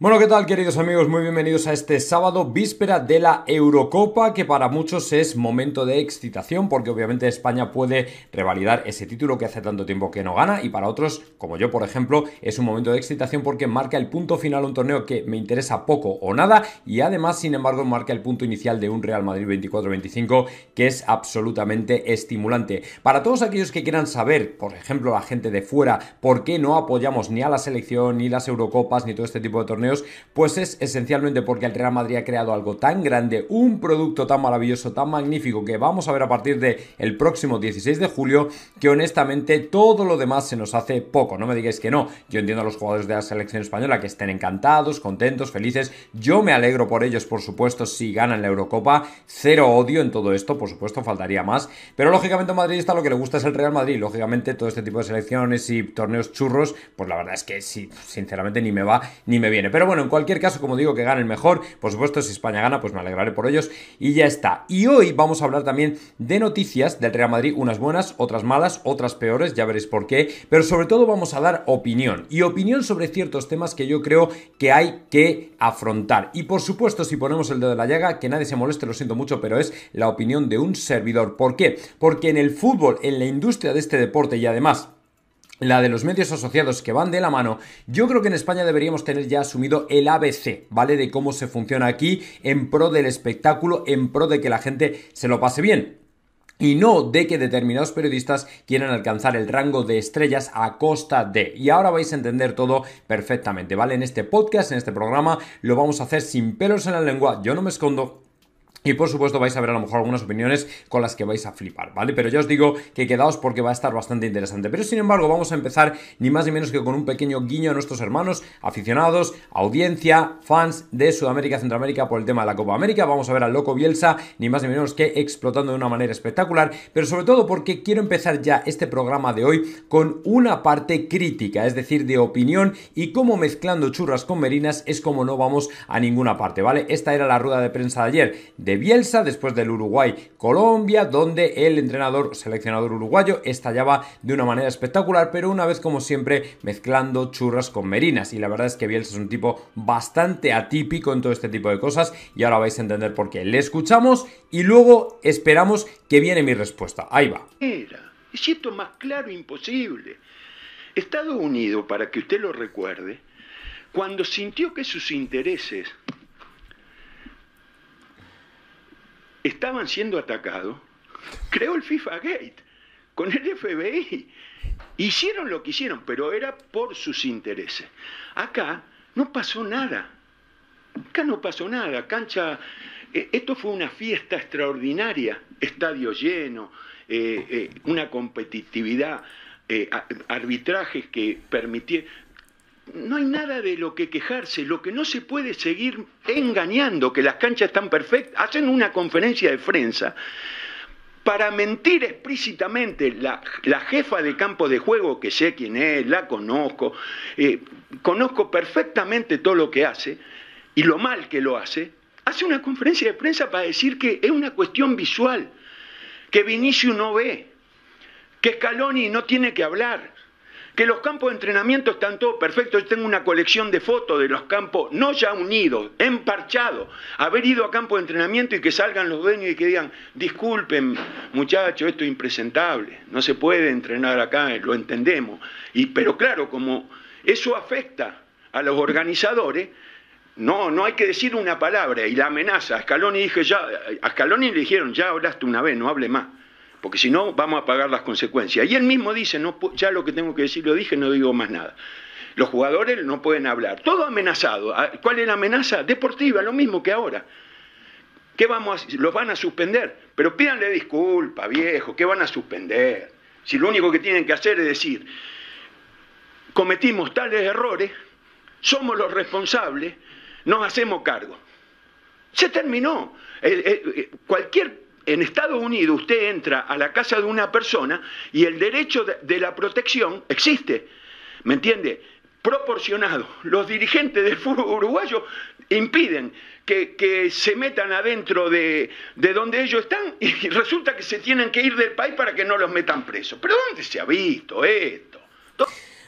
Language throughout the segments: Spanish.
Bueno, ¿qué tal queridos amigos? Muy bienvenidos a este sábado, víspera de la Eurocopa, que para muchos es momento de excitación, porque obviamente España puede revalidar ese título que hace tanto tiempo que no gana, y para otros, como yo por ejemplo, es un momento de excitación porque marca el punto final a un torneo que me interesa poco o nada, y además, sin embargo, marca el punto inicial de un Real Madrid 24-25 que es absolutamente estimulante. Para todos aquellos que quieran saber, por ejemplo, la gente de fuera, por qué no apoyamos ni a la selección, ni las Eurocopas, ni todo este tipo de torneos, pues es esencialmente porque el Real Madrid ha creado algo tan grande, un producto tan maravilloso, tan magnífico, que vamos a ver a partir del el próximo 16 de julio, que honestamente todo lo demás se nos hace poco. No me digáis que no. Yo entiendo a los jugadores de la selección española que estén encantados, contentos, felices. Yo me alegro por ellos, por supuesto, si ganan la Eurocopa. Cero odio en todo esto, por supuesto, faltaría más. Pero lógicamente a está lo que le gusta es el Real Madrid. Lógicamente todo este tipo de selecciones y torneos churros, pues la verdad es que sí, sinceramente ni me va ni me viene. Pero bueno, en cualquier caso, como digo, que gane el mejor. Por supuesto, si España gana, pues me alegraré por ellos y ya está. Y hoy vamos a hablar también de noticias del Real Madrid, unas buenas, otras malas, otras peores, ya veréis por qué. Pero sobre todo vamos a dar opinión y opinión sobre ciertos temas que yo creo que hay que afrontar. Y por supuesto, si ponemos el dedo de la llaga, que nadie se moleste, lo siento mucho, pero es la opinión de un servidor. ¿Por qué? Porque en el fútbol, en la industria de este deporte y además la de los medios asociados que van de la mano, yo creo que en España deberíamos tener ya asumido el ABC, ¿vale? De cómo se funciona aquí en pro del espectáculo, en pro de que la gente se lo pase bien y no de que determinados periodistas quieran alcanzar el rango de estrellas a costa de. Y ahora vais a entender todo perfectamente, ¿vale? En este podcast, en este programa, lo vamos a hacer sin pelos en la lengua, yo no me escondo, y por supuesto vais a ver a lo mejor algunas opiniones con las que vais a flipar, ¿vale? Pero ya os digo que quedaos porque va a estar bastante interesante. Pero sin embargo vamos a empezar ni más ni menos que con un pequeño guiño a nuestros hermanos, aficionados, audiencia, fans de Sudamérica, Centroamérica por el tema de la Copa América. Vamos a ver al loco Bielsa ni más ni menos que explotando de una manera espectacular. Pero sobre todo porque quiero empezar ya este programa de hoy con una parte crítica, es decir, de opinión y cómo mezclando churras con merinas es como no vamos a ninguna parte, ¿vale? Esta era la rueda de prensa de ayer. De Bielsa, después del Uruguay Colombia, donde el entrenador seleccionador uruguayo estallaba de una manera espectacular, pero una vez como siempre mezclando churras con merinas. Y la verdad es que Bielsa es un tipo bastante atípico en todo este tipo de cosas y ahora vais a entender por qué. Le escuchamos y luego esperamos que viene mi respuesta. Ahí va. Era, cierto, más claro imposible. Estados Unidos, para que usted lo recuerde, cuando sintió que sus intereses estaban siendo atacados, creó el FIFA Gate con el FBI. Hicieron lo que hicieron, pero era por sus intereses. Acá no pasó nada. Acá no pasó nada. Cancha, eh, esto fue una fiesta extraordinaria. Estadio lleno, eh, eh, una competitividad, arbitrajes que permitieron no hay nada de lo que quejarse, lo que no se puede seguir engañando, que las canchas están perfectas, hacen una conferencia de prensa para mentir explícitamente la, jefa de campo de juego, que sé quién es, la conozco, eh, conozco perfectamente todo lo que hace y lo mal que lo hace, hace una conferencia de prensa para decir que es una cuestión visual, que Vinicius no ve, que Scaloni no tiene que hablar, que los campos de entrenamiento están todos perfectos. Yo tengo una colección de fotos de los campos, no ya unidos, emparchados. Haber ido a campo de entrenamiento y que salgan los dueños y que digan, disculpen muchachos, esto es impresentable, no se puede entrenar acá, lo entendemos. Y, pero claro, como eso afecta a los organizadores, no, no hay que decir una palabra. Y la amenaza, a dije ya, a Scaloni le dijeron, ya hablaste una vez, no hable más porque si no vamos a pagar las consecuencias. Y él mismo dice, ya lo que tengo que decir lo dije, no digo más nada. Los jugadores no pueden hablar, todo amenazado. Ah, ¿Cuál es la amenaza? Deportiva, lo mismo que ahora. ¿Qué vamos a, los van a suspender, pero pídanle disculpa, viejo, ¿qué van a suspender? Si lo único que tienen que hacer es decir, cometimos tales errores, somos los responsables, nos hacemos cargo. Se terminó. Eh, cualquier en Estados Unidos usted entra a la casa de una persona y el derecho de, la protección existe. ¿Me entiende? Proporcionado. Los dirigentes del fútbol uruguayo impiden que, se metan adentro de, donde ellos están y resulta que se tienen que ir del país para que no los metan presos. ¿Pero dónde se ha visto esto?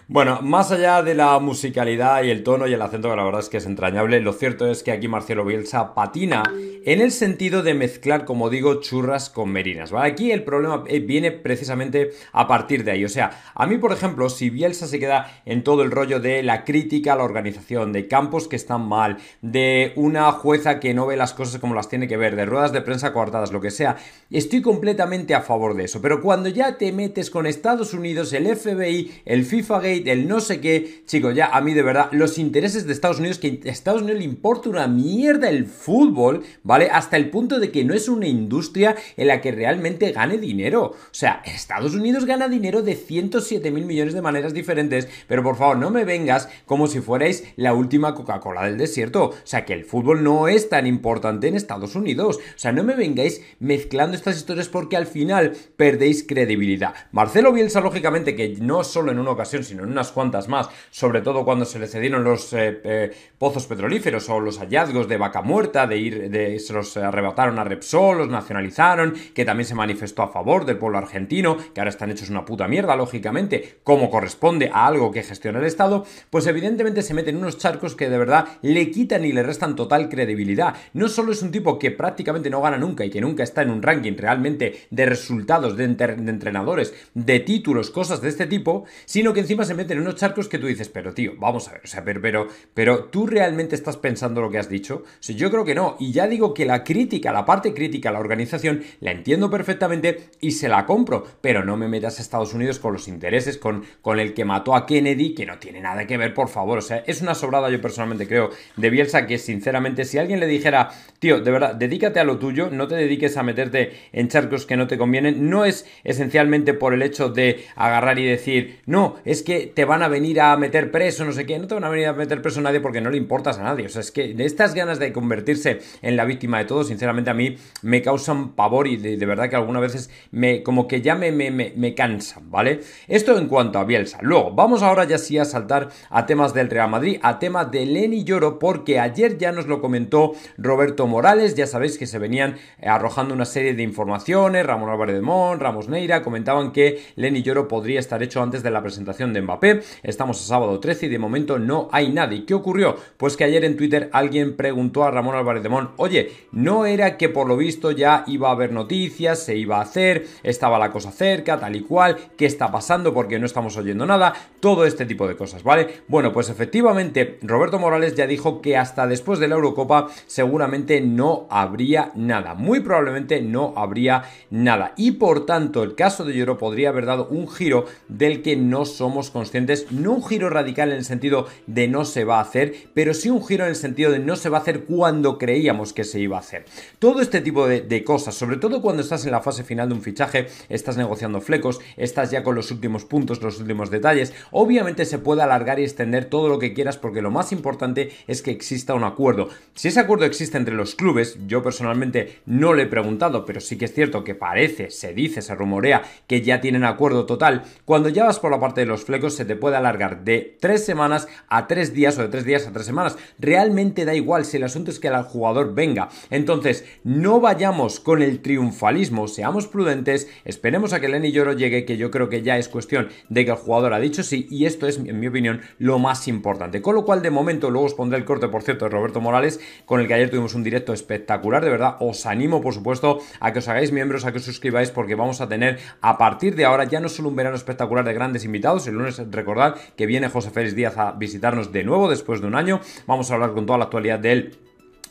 Bueno, más allá de la musicalidad y el tono y el acento, que la verdad es que es entrañable, lo cierto es que aquí Marcelo Bielsa patina en el sentido de mezclar, como digo, churras con merinas. Aquí el problema eh, viene precisamente a partir de ahí. O sea, a mí, por ejemplo, si Bielsa se queda en todo el rollo de la crítica a la organización, de campos que están mal, de una jueza que no ve las cosas como las tiene que ver, de ruedas de prensa coartadas, lo que sea, estoy completamente a favor de eso. Pero cuando ya te metes con Estados Unidos, el FBI, el FIFA Gate, del no sé qué. Chicos, ya a mí de verdad, los intereses de Estados Unidos, que a Estados Unidos le importa una mierda el fútbol, ¿vale? Hasta el punto de que no es una industria en la que realmente gane dinero. O sea, Estados Unidos gana dinero de 107 mil millones de maneras diferentes, pero por favor, no me vengas como si fuerais la última Coca-Cola del desierto. O sea, que el fútbol no es tan importante en Estados Unidos. O sea, no me vengáis mezclando estas historias porque al final perdéis credibilidad. Marcelo Bielsa, lógicamente, que no solo en una ocasión, sino unas cuantas más, sobre todo cuando se le cedieron los eh, eh, pozos petrolíferos o los hallazgos de vaca muerta, de ir, de, se los arrebataron a Repsol, los nacionalizaron, que también se manifestó a favor del pueblo argentino, que ahora están hechos una puta mierda, lógicamente, como corresponde a algo que gestiona el Estado, pues evidentemente se meten unos charcos que de verdad le quitan y le restan total credibilidad. No solo es un tipo que prácticamente no gana nunca y que nunca está en un ranking realmente de resultados, de entrenadores, de títulos, cosas de este tipo, sino que encima se meten unos charcos que tú dices, pero tío, vamos a ver, o sea, pero, pero, pero tú realmente estás pensando lo que has dicho. yo creo que no. Y ya digo que la crítica, la parte crítica a la organización, la entiendo perfectamente y se la compro, pero no me metas a Estados Unidos con los intereses, con, con el que mató a Kennedy, que no tiene nada que ver, por favor. O sea, es una sobrada, yo personalmente creo, de Bielsa, que sinceramente, si alguien le dijera, tío, de verdad, dedícate a lo tuyo, no te dediques a meterte en charcos que no te convienen, no es esencialmente por el hecho de agarrar y decir, no, es que te van a venir a meter preso, no sé qué, no te van a venir a meter preso nadie porque no le importas a nadie. O sea, es que estas ganas de convertirse en la víctima de todo, sinceramente a mí me causan pavor y de, verdad que algunas veces me, como que ya me, cansan, ¿vale? Esto en cuanto a Bielsa. Luego, vamos ahora ya sí a saltar a temas del Real Madrid, a temas de Lenny Lloro, porque ayer ya nos lo comentó Roberto Morales, ya sabéis que se venían arrojando una serie de informaciones, Ramón Álvarez de Mon, Ramos Neira, comentaban que Lenny Lloro podría estar hecho antes de la presentación de Mbappé Estamos a sábado 13 y de momento no hay nadie. ¿Qué ocurrió? Pues que ayer en Twitter alguien preguntó a Ramón Álvarez de Mon, oye, ¿no era que por lo visto ya iba a haber noticias, se iba a hacer, estaba la cosa cerca, tal y cual, qué está pasando porque no estamos oyendo nada? Todo este tipo de cosas, ¿vale? Bueno, pues efectivamente Roberto Morales ya dijo que hasta después de la Eurocopa seguramente no habría nada. Muy probablemente no habría nada. Y por tanto, el caso de Lloro podría haber dado un giro del que no somos conscientes, no un giro radical en el sentido de no se va a hacer, pero sí un giro en el sentido de no se va a hacer cuando creíamos que se iba a hacer. Todo este tipo de, de cosas, sobre todo cuando estás en la fase final de un fichaje, estás negociando flecos, estás ya con los últimos puntos, los últimos detalles, obviamente se puede alargar y extender todo lo que quieras porque lo más importante es que exista un acuerdo. Si ese acuerdo existe entre los clubes, yo personalmente no le he preguntado, pero sí que es cierto que parece, se dice, se rumorea que ya tienen acuerdo total, cuando ya vas por la parte de los flecos, se te puede alargar de tres semanas a tres días o de tres días a tres semanas. Realmente da igual si el asunto es que el jugador venga. Entonces, no vayamos con el triunfalismo, seamos prudentes, esperemos a que Lenny Lloro llegue, que yo creo que ya es cuestión de que el jugador ha dicho sí, y esto es, en mi opinión, lo más importante. Con lo cual, de momento, luego os pondré el corte, por cierto, de Roberto Morales, con el que ayer tuvimos un directo espectacular, de verdad, os animo, por supuesto, a que os hagáis miembros, a que os suscribáis, porque vamos a tener a partir de ahora ya no solo un verano espectacular de grandes invitados, el lunes recordar Recordad que viene José Félix Díaz a visitarnos de nuevo después de un año. Vamos a hablar con toda la actualidad del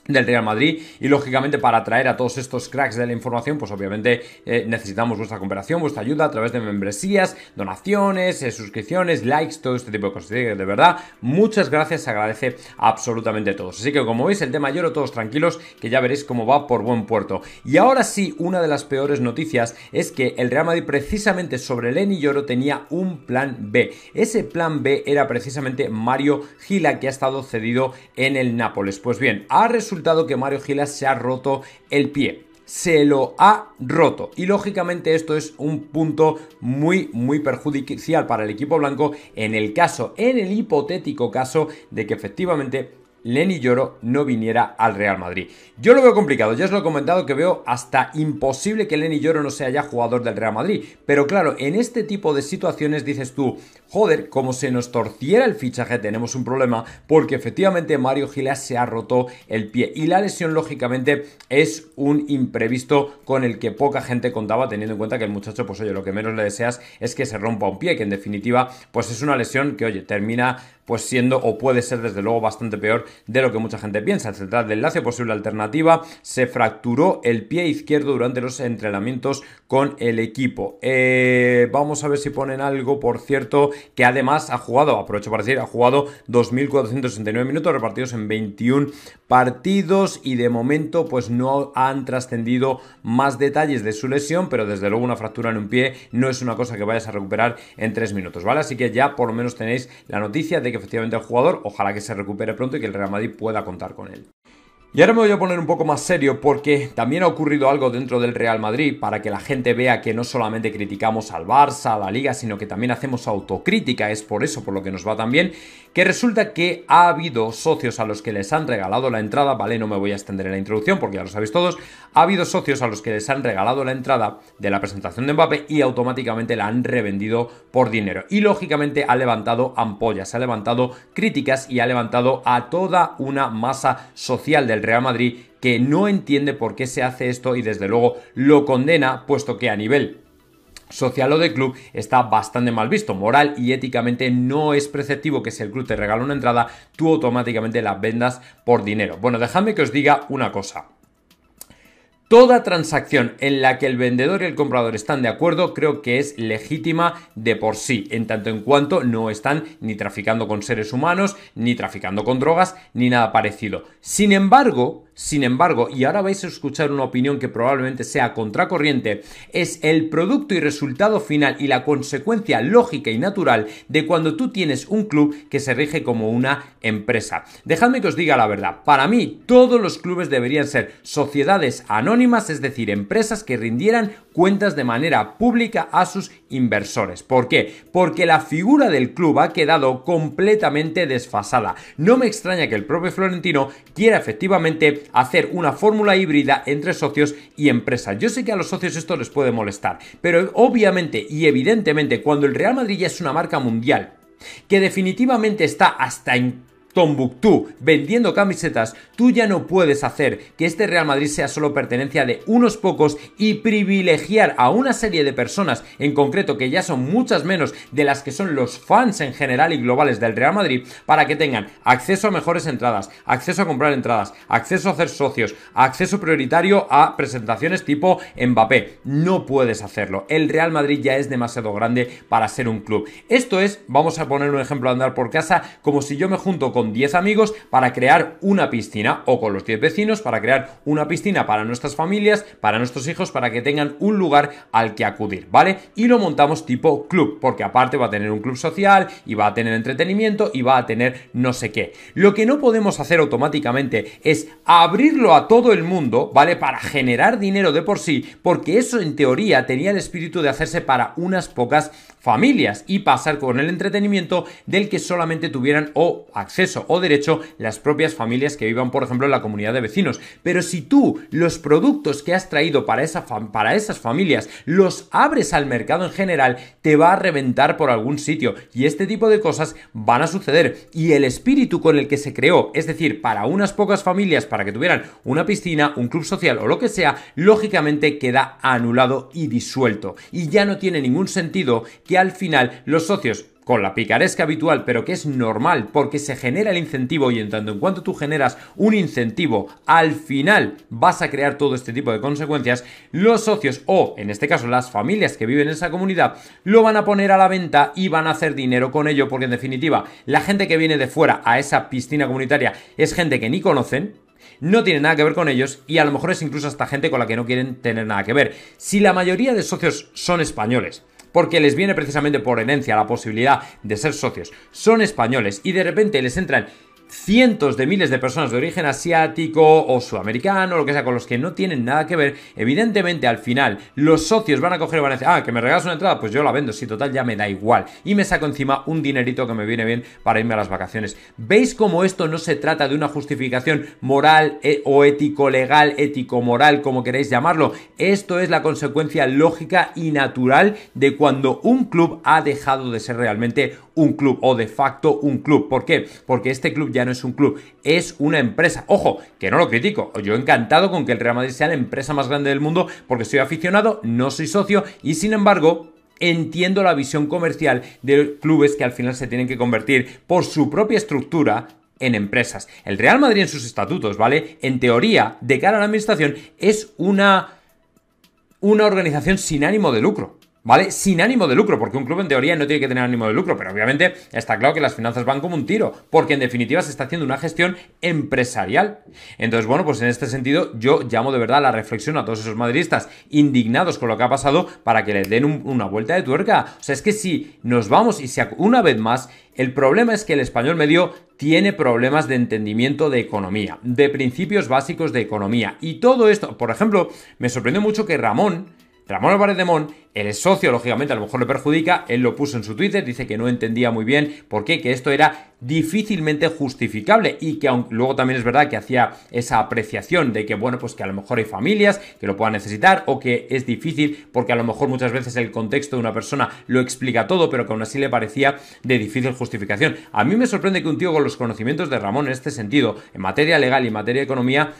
del Real Madrid y lógicamente para atraer a todos estos cracks de la información pues obviamente eh, necesitamos vuestra cooperación, vuestra ayuda a través de membresías, donaciones, eh, suscripciones, likes, todo este tipo de cosas. de verdad, muchas gracias, se agradece absolutamente a todos. Así que como veis el tema lloro todos tranquilos que ya veréis cómo va por buen puerto. Y ahora sí, una de las peores noticias es que el Real Madrid precisamente sobre Lenny Lloro tenía un plan B. Ese plan B era precisamente Mario Gila que ha estado cedido en el Nápoles. Pues bien, ha resultado que Mario Gilas se ha roto el pie se lo ha roto. Y lógicamente esto es un punto muy, muy perjudicial para el equipo blanco en el caso, en el hipotético caso de que efectivamente Lenny Lloro no viniera al Real Madrid. Yo lo veo complicado, ya os lo he comentado que veo hasta imposible que Lenny Lloro no sea ya jugador del Real Madrid. Pero claro, en este tipo de situaciones dices tú, joder, como se nos torciera el fichaje, tenemos un problema porque efectivamente Mario Gilas se ha roto el pie y la lesión lógicamente es un imprevisto con el que poca gente contaba teniendo en cuenta que el muchacho, pues oye, lo que menos le deseas es que se rompa un pie, que en definitiva pues es una lesión que, oye, termina pues siendo o puede ser desde luego bastante peor de lo que mucha gente piensa. El central del lacio, posible alternativa, se fracturó el pie izquierdo durante los entrenamientos con el equipo. Eh, vamos a ver si ponen algo, por cierto, que además ha jugado, aprovecho para decir, ha jugado 2.469 minutos repartidos en 21 partidos y de momento pues no han trascendido más detalles de su lesión, pero desde luego una fractura en un pie no es una cosa que vayas a recuperar en 3 minutos, ¿vale? Así que ya por lo menos tenéis la noticia de que efectivamente el jugador, ojalá que se recupere pronto y que el Real Madrid pueda contar con él. Y ahora me voy a poner un poco más serio porque también ha ocurrido algo dentro del Real Madrid para que la gente vea que no solamente criticamos al Barça, a la Liga, sino que también hacemos autocrítica, es por eso por lo que nos va tan bien, que resulta que ha habido socios a los que les han regalado la entrada, vale, no me voy a extender en la introducción porque ya lo sabéis todos, ha habido socios a los que les han regalado la entrada de la presentación de Mbappé y automáticamente la han revendido por dinero. Y lógicamente ha levantado ampollas, ha levantado críticas y ha levantado a toda una masa social del Real Madrid que no entiende por qué se hace esto y desde luego lo condena, puesto que a nivel social o de club está bastante mal visto. Moral y éticamente no es preceptivo que si el club te regala una entrada, tú automáticamente la vendas por dinero. Bueno, dejadme que os diga una cosa. Toda transacción en la que el vendedor y el comprador están de acuerdo creo que es legítima de por sí, en tanto en cuanto no están ni traficando con seres humanos, ni traficando con drogas, ni nada parecido. Sin embargo, sin embargo, y ahora vais a escuchar una opinión que probablemente sea contracorriente, es el producto y resultado final y la consecuencia lógica y natural de cuando tú tienes un club que se rige como una empresa. Dejadme que os diga la verdad, para mí todos los clubes deberían ser sociedades anónimas, es decir, empresas que rindieran cuentas de manera pública a sus inversores. ¿Por qué? Porque la figura del club ha quedado completamente desfasada. No me extraña que el propio Florentino quiera efectivamente hacer una fórmula híbrida entre socios y empresas. Yo sé que a los socios esto les puede molestar, pero obviamente y evidentemente cuando el Real Madrid ya es una marca mundial, que definitivamente está hasta en Tombuctú vendiendo camisetas, tú ya no puedes hacer que este Real Madrid sea solo pertenencia de unos pocos y privilegiar a una serie de personas, en concreto que ya son muchas menos de las que son los fans en general y globales del Real Madrid, para que tengan acceso a mejores entradas, acceso a comprar entradas, acceso a hacer socios, acceso prioritario a presentaciones tipo Mbappé. No puedes hacerlo. El Real Madrid ya es demasiado grande para ser un club. Esto es, vamos a poner un ejemplo a andar por casa, como si yo me junto con 10 amigos para crear una piscina o con los 10 vecinos para crear una piscina para nuestras familias, para nuestros hijos, para que tengan un lugar al que acudir, ¿vale? Y lo montamos tipo club, porque aparte va a tener un club social y va a tener entretenimiento y va a tener no sé qué. Lo que no podemos hacer automáticamente es abrirlo a todo el mundo, ¿vale? Para generar dinero de por sí, porque eso en teoría tenía el espíritu de hacerse para unas pocas familias y pasar con el entretenimiento del que solamente tuvieran o acceso o derecho las propias familias que vivan, por ejemplo, en la comunidad de vecinos. Pero si tú los productos que has traído para, esa para esas familias los abres al mercado en general, te va a reventar por algún sitio y este tipo de cosas van a suceder. Y el espíritu con el que se creó, es decir, para unas pocas familias, para que tuvieran una piscina, un club social o lo que sea, lógicamente queda anulado y disuelto. Y ya no tiene ningún sentido que al final los socios con la picaresca habitual, pero que es normal porque se genera el incentivo y en tanto en cuanto tú generas un incentivo, al final vas a crear todo este tipo de consecuencias, los socios o en este caso las familias que viven en esa comunidad lo van a poner a la venta y van a hacer dinero con ello porque en definitiva la gente que viene de fuera a esa piscina comunitaria es gente que ni conocen, no tiene nada que ver con ellos y a lo mejor es incluso hasta gente con la que no quieren tener nada que ver. Si la mayoría de socios son españoles, porque les viene precisamente por herencia la posibilidad de ser socios, son españoles y de repente les entran cientos de miles de personas de origen asiático o sudamericano, lo que sea, con los que no tienen nada que ver, evidentemente al final los socios van a coger y van a decir, ah, que me regalas una entrada, pues yo la vendo, sí, total, ya me da igual. Y me saco encima un dinerito que me viene bien para irme a las vacaciones. ¿Veis cómo esto no se trata de una justificación moral e, o ético, legal, ético, moral, como queréis llamarlo? Esto es la consecuencia lógica y natural de cuando un club ha dejado de ser realmente un club o de facto un club. ¿Por qué? Porque este club ya no es un club, es una empresa. Ojo, que no lo critico. Yo he encantado con que el Real Madrid sea la empresa más grande del mundo porque soy aficionado, no soy socio y sin embargo entiendo la visión comercial de clubes que al final se tienen que convertir por su propia estructura en empresas. El Real Madrid en sus estatutos, ¿vale? En teoría, de cara a la administración, es una, una organización sin ánimo de lucro. ¿vale? Sin ánimo de lucro, porque un club en teoría no tiene que tener ánimo de lucro, pero obviamente está claro que las finanzas van como un tiro, porque en definitiva se está haciendo una gestión empresarial. Entonces, bueno, pues en este sentido yo llamo de verdad la reflexión a todos esos madridistas indignados con lo que ha pasado para que les den una vuelta de tuerca. O sea, es que si nos vamos y se una vez más el problema es que el español medio tiene problemas de entendimiento de economía, de principios básicos de economía. Y todo esto, por ejemplo, me sorprendió mucho que Ramón, Ramón Álvarez de Mon, el socio, lógicamente, a lo mejor le perjudica, él lo puso en su Twitter, dice que no entendía muy bien por qué, que esto era difícilmente justificable y que luego también es verdad que hacía esa apreciación de que, bueno, pues que a lo mejor hay familias que lo puedan necesitar o que es difícil porque a lo mejor muchas veces el contexto de una persona lo explica todo, pero que aún así le parecía de difícil justificación. A mí me sorprende que un tío con los conocimientos de Ramón en este sentido, en materia legal y en materia de economía,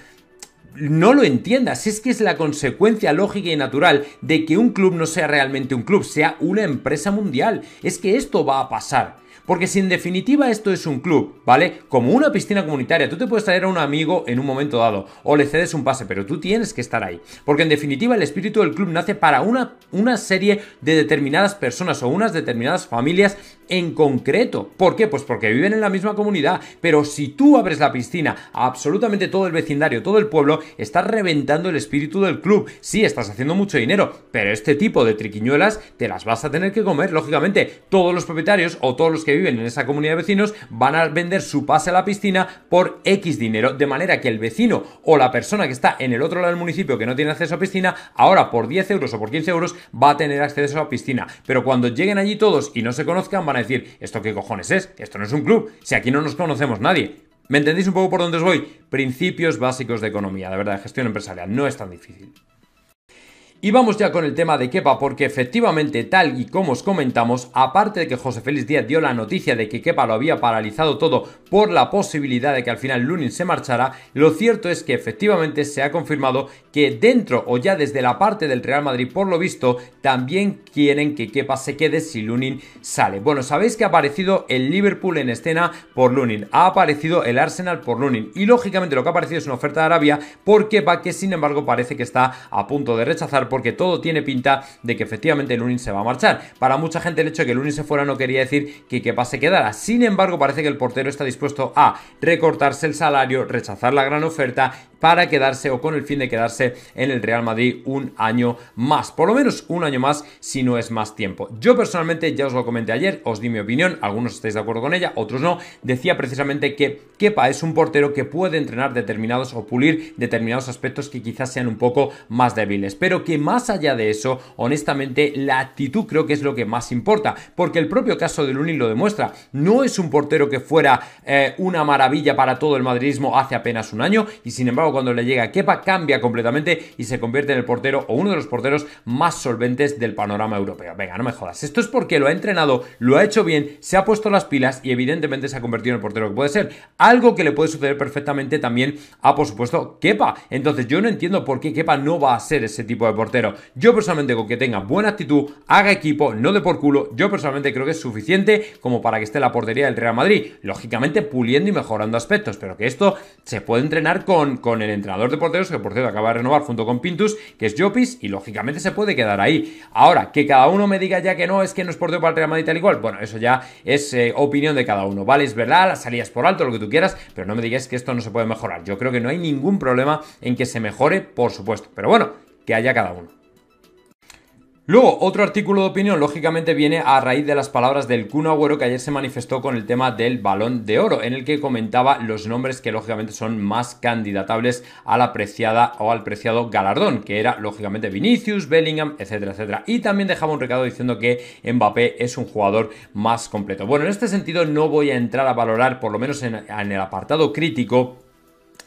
no lo entiendas, es que es la consecuencia lógica y natural de que un club no sea realmente un club, sea una empresa mundial. Es que esto va a pasar. Porque si en definitiva esto es un club, ¿vale? Como una piscina comunitaria, tú te puedes traer a un amigo en un momento dado o le cedes un pase, pero tú tienes que estar ahí. Porque en definitiva el espíritu del club nace para una, una serie de determinadas personas o unas determinadas familias en concreto. ¿Por qué? Pues porque viven en la misma comunidad. Pero si tú abres la piscina a absolutamente todo el vecindario, todo el pueblo, estás reventando el espíritu del club. Sí, estás haciendo mucho dinero, pero este tipo de triquiñuelas te las vas a tener que comer. Lógicamente, todos los propietarios o todos los que viven en esa comunidad de vecinos van a vender su pase a la piscina por X dinero. De manera que el vecino o la persona que está en el otro lado del municipio que no tiene acceso a piscina, ahora por 10 euros o por 15 euros va a tener acceso a piscina. Pero cuando lleguen allí todos y no se conozcan, a decir, ¿esto qué cojones es? Esto no es un club, si aquí no nos conocemos nadie. ¿Me entendéis un poco por dónde os voy? Principios básicos de economía, de verdad, de gestión empresarial, no es tan difícil. Y vamos ya con el tema de Kepa, porque efectivamente, tal y como os comentamos, aparte de que José Félix Díaz dio la noticia de que Kepa lo había paralizado todo por la posibilidad de que al final Lunin se marchara, lo cierto es que efectivamente se ha confirmado que dentro o ya desde la parte del Real Madrid, por lo visto, también quieren que Kepa se quede si Lunin sale. Bueno, sabéis que ha aparecido el Liverpool en escena por Lunin, ha aparecido el Arsenal por Lunin, y lógicamente lo que ha aparecido es una oferta de Arabia por Kepa, que sin embargo parece que está a punto de rechazar porque todo tiene pinta de que efectivamente el Lunin se va a marchar. Para mucha gente el hecho de que Lunin se fuera no quería decir que Kepa se quedara. Sin embargo, parece que el portero está dispuesto a recortarse el salario, rechazar la gran oferta para quedarse o con el fin de quedarse en el Real Madrid un año más, por lo menos un año más si no es más tiempo. Yo personalmente ya os lo comenté ayer, os di mi opinión, algunos estáis de acuerdo con ella, otros no, decía precisamente que Kepa es un portero que puede entrenar determinados o pulir determinados aspectos que quizás sean un poco más débiles, pero que más allá de eso, honestamente, la actitud creo que es lo que más importa, porque el propio caso de Lunin lo demuestra. No es un portero que fuera eh, una maravilla para todo el madridismo hace apenas un año, y sin embargo, cuando le llega Kepa, cambia completamente y se convierte en el portero o uno de los porteros más solventes del panorama europeo. Venga, no me jodas. Esto es porque lo ha entrenado, lo ha hecho bien, se ha puesto las pilas y evidentemente se ha convertido en el portero que puede ser. Algo que le puede suceder perfectamente también a, por supuesto, Kepa. Entonces, yo no entiendo por qué Kepa no va a ser ese tipo de portero portero. Yo personalmente con que tenga buena actitud, haga equipo, no de por culo, yo personalmente creo que es suficiente como para que esté la portería del Real Madrid. Lógicamente puliendo y mejorando aspectos, pero que esto se puede entrenar con, con el entrenador de porteros, que por cierto acaba de renovar junto con Pintus, que es Jopis, y lógicamente se puede quedar ahí. Ahora, que cada uno me diga ya que no, es que no es portero para el Real Madrid tal igual bueno, eso ya es eh, opinión de cada uno, ¿vale? Es verdad, las salidas por alto, lo que tú quieras, pero no me digas que esto no se puede mejorar. Yo creo que no hay ningún problema en que se mejore, por supuesto. Pero bueno, que haya cada uno. Luego, otro artículo de opinión, lógicamente, viene a raíz de las palabras del Kun Agüero que ayer se manifestó con el tema del balón de oro, en el que comentaba los nombres que, lógicamente, son más candidatables a la preciada o al preciado galardón, que era, lógicamente, Vinicius, Bellingham, etcétera, etcétera. Y también dejaba un recado diciendo que Mbappé es un jugador más completo. Bueno, en este sentido no voy a entrar a valorar, por lo menos en, en el apartado crítico,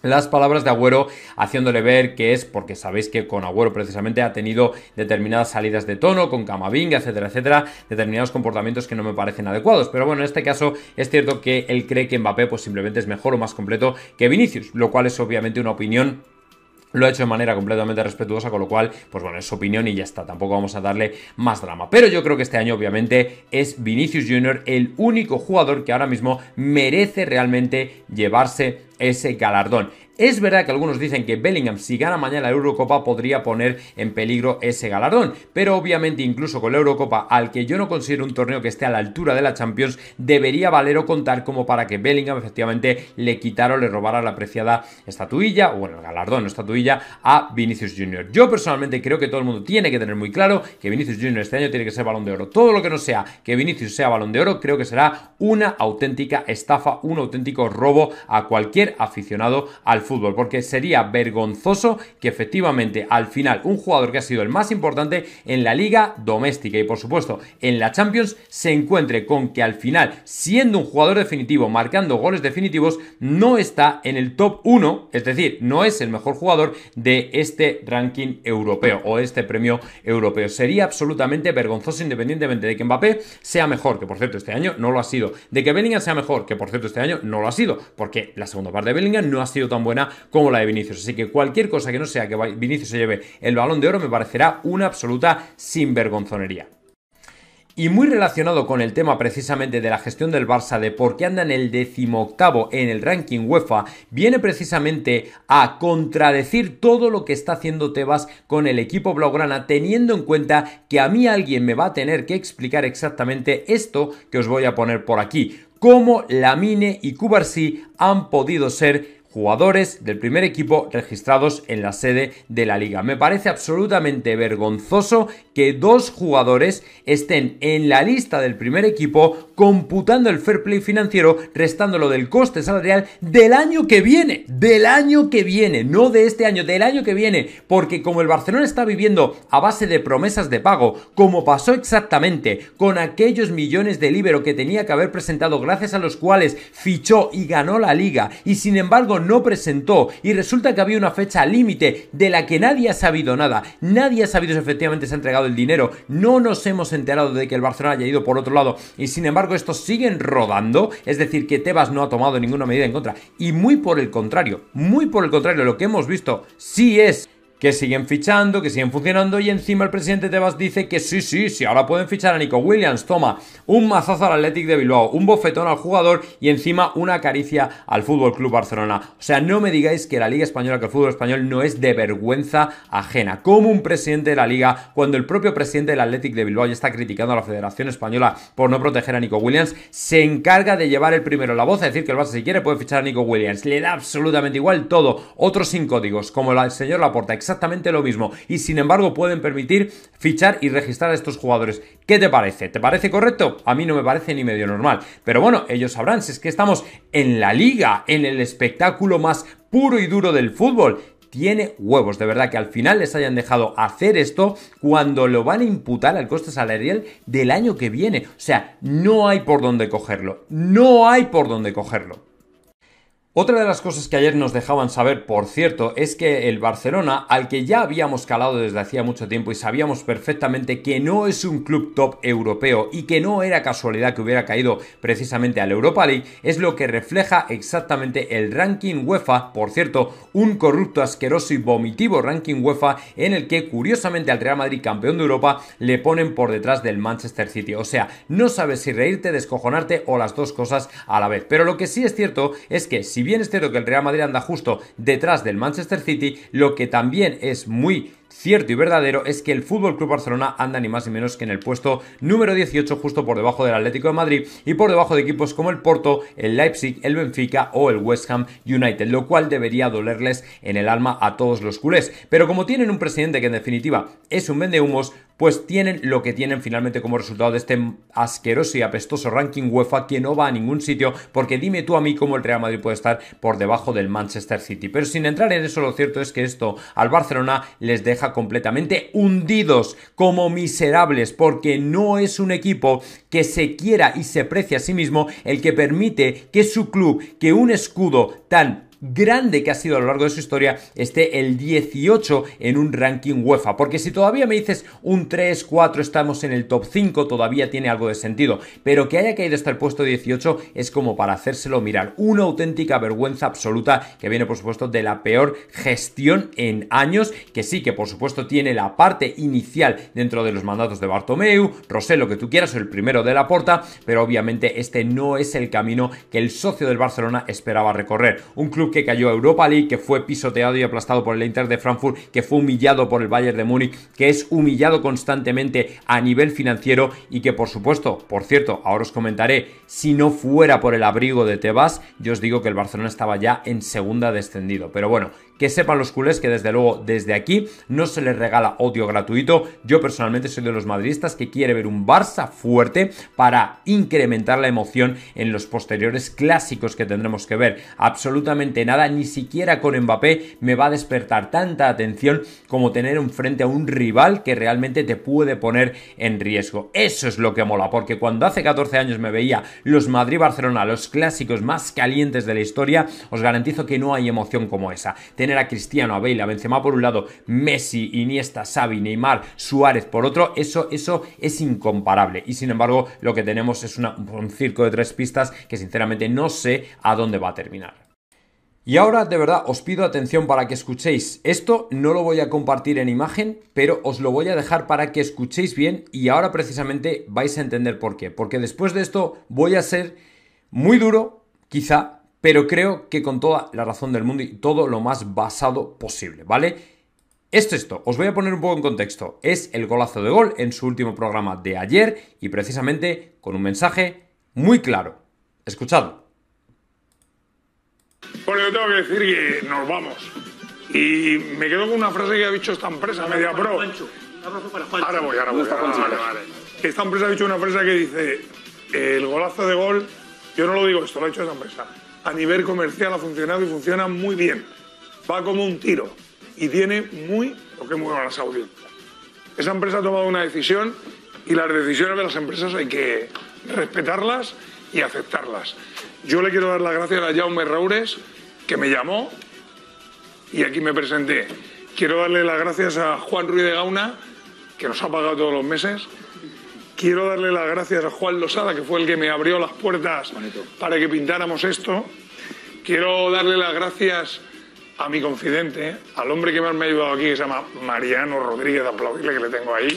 las palabras de Agüero haciéndole ver que es porque sabéis que con Agüero precisamente ha tenido determinadas salidas de tono con Camavinga, etcétera, etcétera, determinados comportamientos que no me parecen adecuados, pero bueno, en este caso es cierto que él cree que Mbappé pues simplemente es mejor o más completo que Vinicius, lo cual es obviamente una opinión lo ha hecho de manera completamente respetuosa, con lo cual, pues bueno, es su opinión y ya está, tampoco vamos a darle más drama. Pero yo creo que este año, obviamente, es Vinicius Jr. el único jugador que ahora mismo merece realmente llevarse ese galardón. Es verdad que algunos dicen que Bellingham si gana mañana la Eurocopa podría poner en peligro ese galardón, pero obviamente incluso con la Eurocopa, al que yo no considero un torneo que esté a la altura de la Champions, debería valer o contar como para que Bellingham efectivamente le quitara o le robara la apreciada estatuilla, o bueno, el galardón estatuilla a Vinicius Jr. Yo personalmente creo que todo el mundo tiene que tener muy claro que Vinicius Jr. este año tiene que ser balón de oro. Todo lo que no sea que Vinicius sea balón de oro, creo que será una auténtica estafa, un auténtico robo a cualquier aficionado al fútbol, porque sería vergonzoso que efectivamente al final un jugador que ha sido el más importante en la liga doméstica y por supuesto en la Champions se encuentre con que al final, siendo un jugador definitivo, marcando goles definitivos, no está en el top 1, es decir, no es el mejor jugador de este ranking europeo o este premio europeo. Sería absolutamente vergonzoso independientemente de que Mbappé sea mejor, que por cierto este año no lo ha sido, de que Bellingham sea mejor, que por cierto este año no lo ha sido, porque la segunda de Bellingham no ha sido tan buena como la de Vinicius. Así que cualquier cosa que no sea que Vinicius se lleve el balón de oro me parecerá una absoluta sinvergonzonería. Y muy relacionado con el tema precisamente de la gestión del Barça, de por qué anda en el decimoctavo en el ranking UEFA, viene precisamente a contradecir todo lo que está haciendo Tebas con el equipo Blaugrana, teniendo en cuenta que a mí alguien me va a tener que explicar exactamente esto que os voy a poner por aquí, cómo Lamine y Cubarsí han podido ser jugadores del primer equipo registrados en la sede de la liga. Me parece absolutamente vergonzoso que dos jugadores estén en la lista del primer equipo computando el fair play financiero, restándolo del coste salarial del año que viene, del año que viene, no de este año, del año que viene, porque como el Barcelona está viviendo a base de promesas de pago, como pasó exactamente con aquellos millones de libero que tenía que haber presentado gracias a los cuales fichó y ganó la liga y sin embargo no presentó y resulta que había una fecha límite de la que nadie ha sabido nada. Nadie ha sabido si efectivamente se ha entregado el dinero. No nos hemos enterado de que el Barcelona haya ido por otro lado y sin embargo estos siguen rodando. Es decir, que Tebas no ha tomado ninguna medida en contra. Y muy por el contrario, muy por el contrario, lo que hemos visto sí es que siguen fichando, que siguen funcionando y encima el presidente Tebas dice que sí, sí, sí, ahora pueden fichar a Nico Williams, toma, un mazazo al Athletic de Bilbao, un bofetón al jugador y encima una caricia al Fútbol Club Barcelona. O sea, no me digáis que la Liga española, que el fútbol español no es de vergüenza ajena. Como un presidente de la Liga, cuando el propio presidente del Athletic de Bilbao ya está criticando a la Federación Española por no proteger a Nico Williams, se encarga de llevar el primero la voz, A decir, que el Barça si quiere puede fichar a Nico Williams, le da absolutamente igual todo, otros sin códigos, como el señor Laporta, exactamente lo mismo y sin embargo pueden permitir fichar y registrar a estos jugadores. ¿Qué te parece? ¿Te parece correcto? A mí no me parece ni medio normal. Pero bueno, ellos sabrán si es que estamos en la liga, en el espectáculo más puro y duro del fútbol tiene huevos. De verdad que al final les hayan dejado hacer esto cuando lo van a imputar al coste salarial del año que viene. O sea, no hay por dónde cogerlo. No hay por dónde cogerlo. Otra de las cosas que ayer nos dejaban saber, por cierto, es que el Barcelona, al que ya habíamos calado desde hacía mucho tiempo y sabíamos perfectamente que no es un club top europeo y que no era casualidad que hubiera caído precisamente al Europa League, es lo que refleja exactamente el ranking UEFA, por cierto, un corrupto, asqueroso y vomitivo ranking UEFA en el que curiosamente al Real Madrid campeón de Europa le ponen por detrás del Manchester City. O sea, no sabes si reírte, descojonarte o las dos cosas a la vez. Pero lo que sí es cierto es que si bien es cierto que el Real Madrid anda justo detrás del Manchester City, lo que también es muy Cierto y verdadero es que el Fútbol Club Barcelona anda ni más ni menos que en el puesto número 18, justo por debajo del Atlético de Madrid y por debajo de equipos como el Porto, el Leipzig, el Benfica o el West Ham United, lo cual debería dolerles en el alma a todos los culés. Pero como tienen un presidente que en definitiva es un vendehumos, pues tienen lo que tienen finalmente como resultado de este asqueroso y apestoso ranking UEFA que no va a ningún sitio, porque dime tú a mí cómo el Real Madrid puede estar por debajo del Manchester City. Pero sin entrar en eso, lo cierto es que esto al Barcelona les deja completamente hundidos como miserables porque no es un equipo que se quiera y se precie a sí mismo el que permite que su club, que un escudo tan grande que ha sido a lo largo de su historia esté el 18 en un ranking UEFA. Porque si todavía me dices un 3, 4, estamos en el top 5, todavía tiene algo de sentido. Pero que haya caído hasta el puesto 18 es como para hacérselo mirar. Una auténtica vergüenza absoluta que viene, por supuesto, de la peor gestión en años. Que sí, que por supuesto tiene la parte inicial dentro de los mandatos de Bartomeu, Rosé, lo que tú quieras, el primero de la porta. Pero obviamente este no es el camino que el socio del Barcelona esperaba recorrer. Un club que cayó a Europa League, que fue pisoteado y aplastado por el Inter de Frankfurt, que fue humillado por el Bayern de Múnich, que es humillado constantemente a nivel financiero y que por supuesto, por cierto, ahora os comentaré, si no fuera por el abrigo de Tebas, yo os digo que el Barcelona estaba ya en segunda descendido. Pero bueno, que sepan los culés que desde luego desde aquí no se les regala odio gratuito. Yo personalmente soy de los madridistas que quiere ver un Barça fuerte para incrementar la emoción en los posteriores clásicos que tendremos que ver. Absolutamente nada, ni siquiera con Mbappé me va a despertar tanta atención como tener un frente a un rival que realmente te puede poner en riesgo. Eso es lo que mola, porque cuando hace 14 años me veía los Madrid-Barcelona, los clásicos más calientes de la historia, os garantizo que no hay emoción como esa era Cristiano, Abela, Benzema por un lado, Messi, Iniesta, Xavi, Neymar, Suárez por otro, eso, eso es incomparable. Y sin embargo, lo que tenemos es un circo de tres pistas que sinceramente no sé a dónde va a terminar. Y ahora de verdad os pido atención para que escuchéis. Esto no lo voy a compartir en imagen, pero os lo voy a dejar para que escuchéis bien y ahora precisamente vais a entender por qué. Porque después de esto voy a ser muy duro, quizá, pero creo que con toda la razón del mundo y todo lo más basado posible, ¿vale? Esto esto, os voy a poner un poco en contexto. Es el golazo de gol en su último programa de ayer y precisamente con un mensaje muy claro. Escuchad Bueno, yo tengo que decir que nos vamos. Y me quedo con una frase que ha dicho esta empresa, media pro. Ahora voy, ahora voy. Ah, esta empresa ha dicho una frase que dice, el golazo de gol, yo no lo digo esto, lo ha dicho esta empresa a nivel comercial ha funcionado y funciona muy bien. Va como un tiro y tiene muy, lo que es muy audiencias. Esa empresa ha tomado una decisión y las decisiones de las empresas hay que respetarlas y aceptarlas. Yo le quiero dar las gracias a Jaume Raures, que me llamó y aquí me presenté. Quiero darle las gracias a Juan Ruiz de Gauna, que nos ha pagado todos los meses. Quiero darle las gracias a Juan Losada, que fue el que me abrió las puertas para que pintáramos esto. Quiero darle las gracias a mi confidente, al hombre que más me ha ayudado aquí, que se llama Mariano Rodríguez, aplaudirle que le tengo ahí.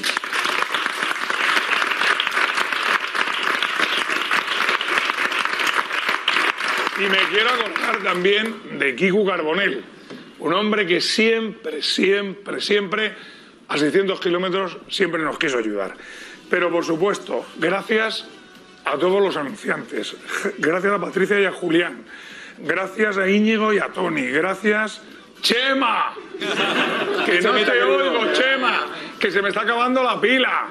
Y me quiero acordar también de Kiku Carbonel, un hombre que siempre, siempre, siempre, a 600 kilómetros, siempre nos quiso ayudar. Pero por supuesto, gracias a todos los anunciantes, gracias a Patricia y a Julián, Gracias a Íñigo y a Tony. Gracias, Chema. Que no te oigo, Chema. Que se me está acabando la pila.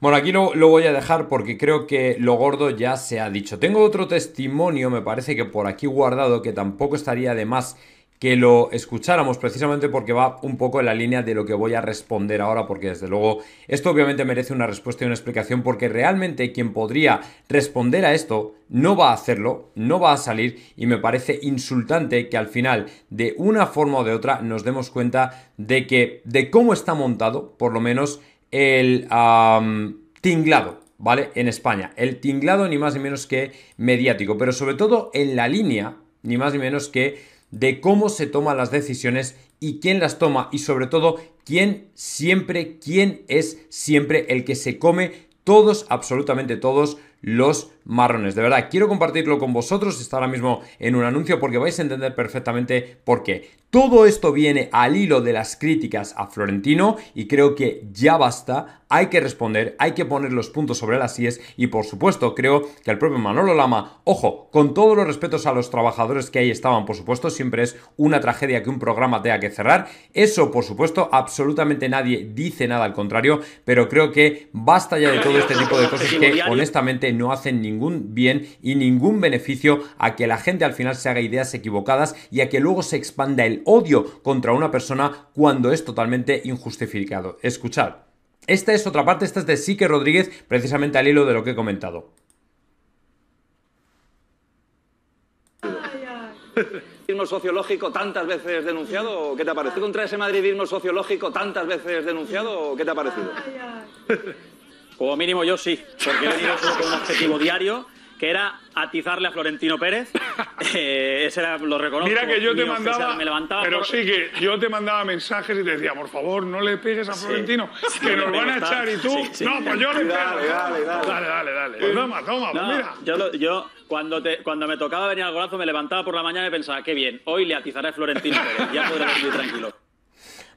Bueno, aquí lo, lo, voy a dejar porque creo que lo gordo ya se ha dicho. Tengo otro testimonio, me parece que por aquí guardado, que tampoco estaría de más que lo escucháramos precisamente porque va un poco en la línea de lo que voy a responder ahora, porque desde luego esto obviamente merece una respuesta y una explicación, porque realmente quien podría responder a esto no va a hacerlo, no va a salir y me parece insultante que al final, de una forma o de otra, nos demos cuenta de que, de cómo está montado, por lo menos, el tinglado ¿vale? En España. El tinglado ni más ni menos que mediático, pero sobre todo en la línea, ni más ni menos que de cómo se toman las decisiones y quién las toma y sobre todo quién siempre, quién es siempre el que se come todos, absolutamente todos los marrones. De verdad, quiero compartirlo con vosotros, está ahora mismo en un anuncio porque vais a entender perfectamente por qué. Todo esto viene al hilo de las críticas a Florentino y creo que ya basta, hay que responder, hay que poner los puntos sobre las IES y por supuesto creo que el propio Manolo Lama, ojo, con todos los respetos a los trabajadores que ahí estaban, por supuesto, siempre es una tragedia que un programa tenga que cerrar, eso por supuesto, absolutamente nadie dice nada al contrario, pero creo que basta ya de todo este tipo de cosas que honestamente no hacen ningún ningún bien y ningún beneficio a que la gente al final se haga ideas equivocadas y a que luego se expanda el odio contra una persona cuando es totalmente injustificado. Escuchad. Esta es otra parte, esta es de Sique Rodríguez, precisamente al hilo de lo que he comentado. madridismo sociológico tantas veces denunciado? ¿Qué te ha parecido? ¿Contra ese madridismo sociológico tantas veces denunciado? ¿Qué te ha parecido? Como mínimo yo sí, porque he venido solo con un objetivo diario que era atizarle a Florentino Pérez. Eh, ese era, lo reconozco. Mira que yo te mandaba. Me levantaba pero sí que yo te mandaba mensajes y te decía, por favor, no le pegues a Florentino, que nos van a echar. Y tú, no, pues yo le pego. Dale, dale, dale. Dale, dale, dale. Eh, pues toma, toma, pues mira. Yo, yo cuando, te, cuando me tocaba venir al golazo, me levantaba por la mañana y pensaba, qué bien, hoy le atizaré a Florentino Pérez, ya podré dormir tranquilo.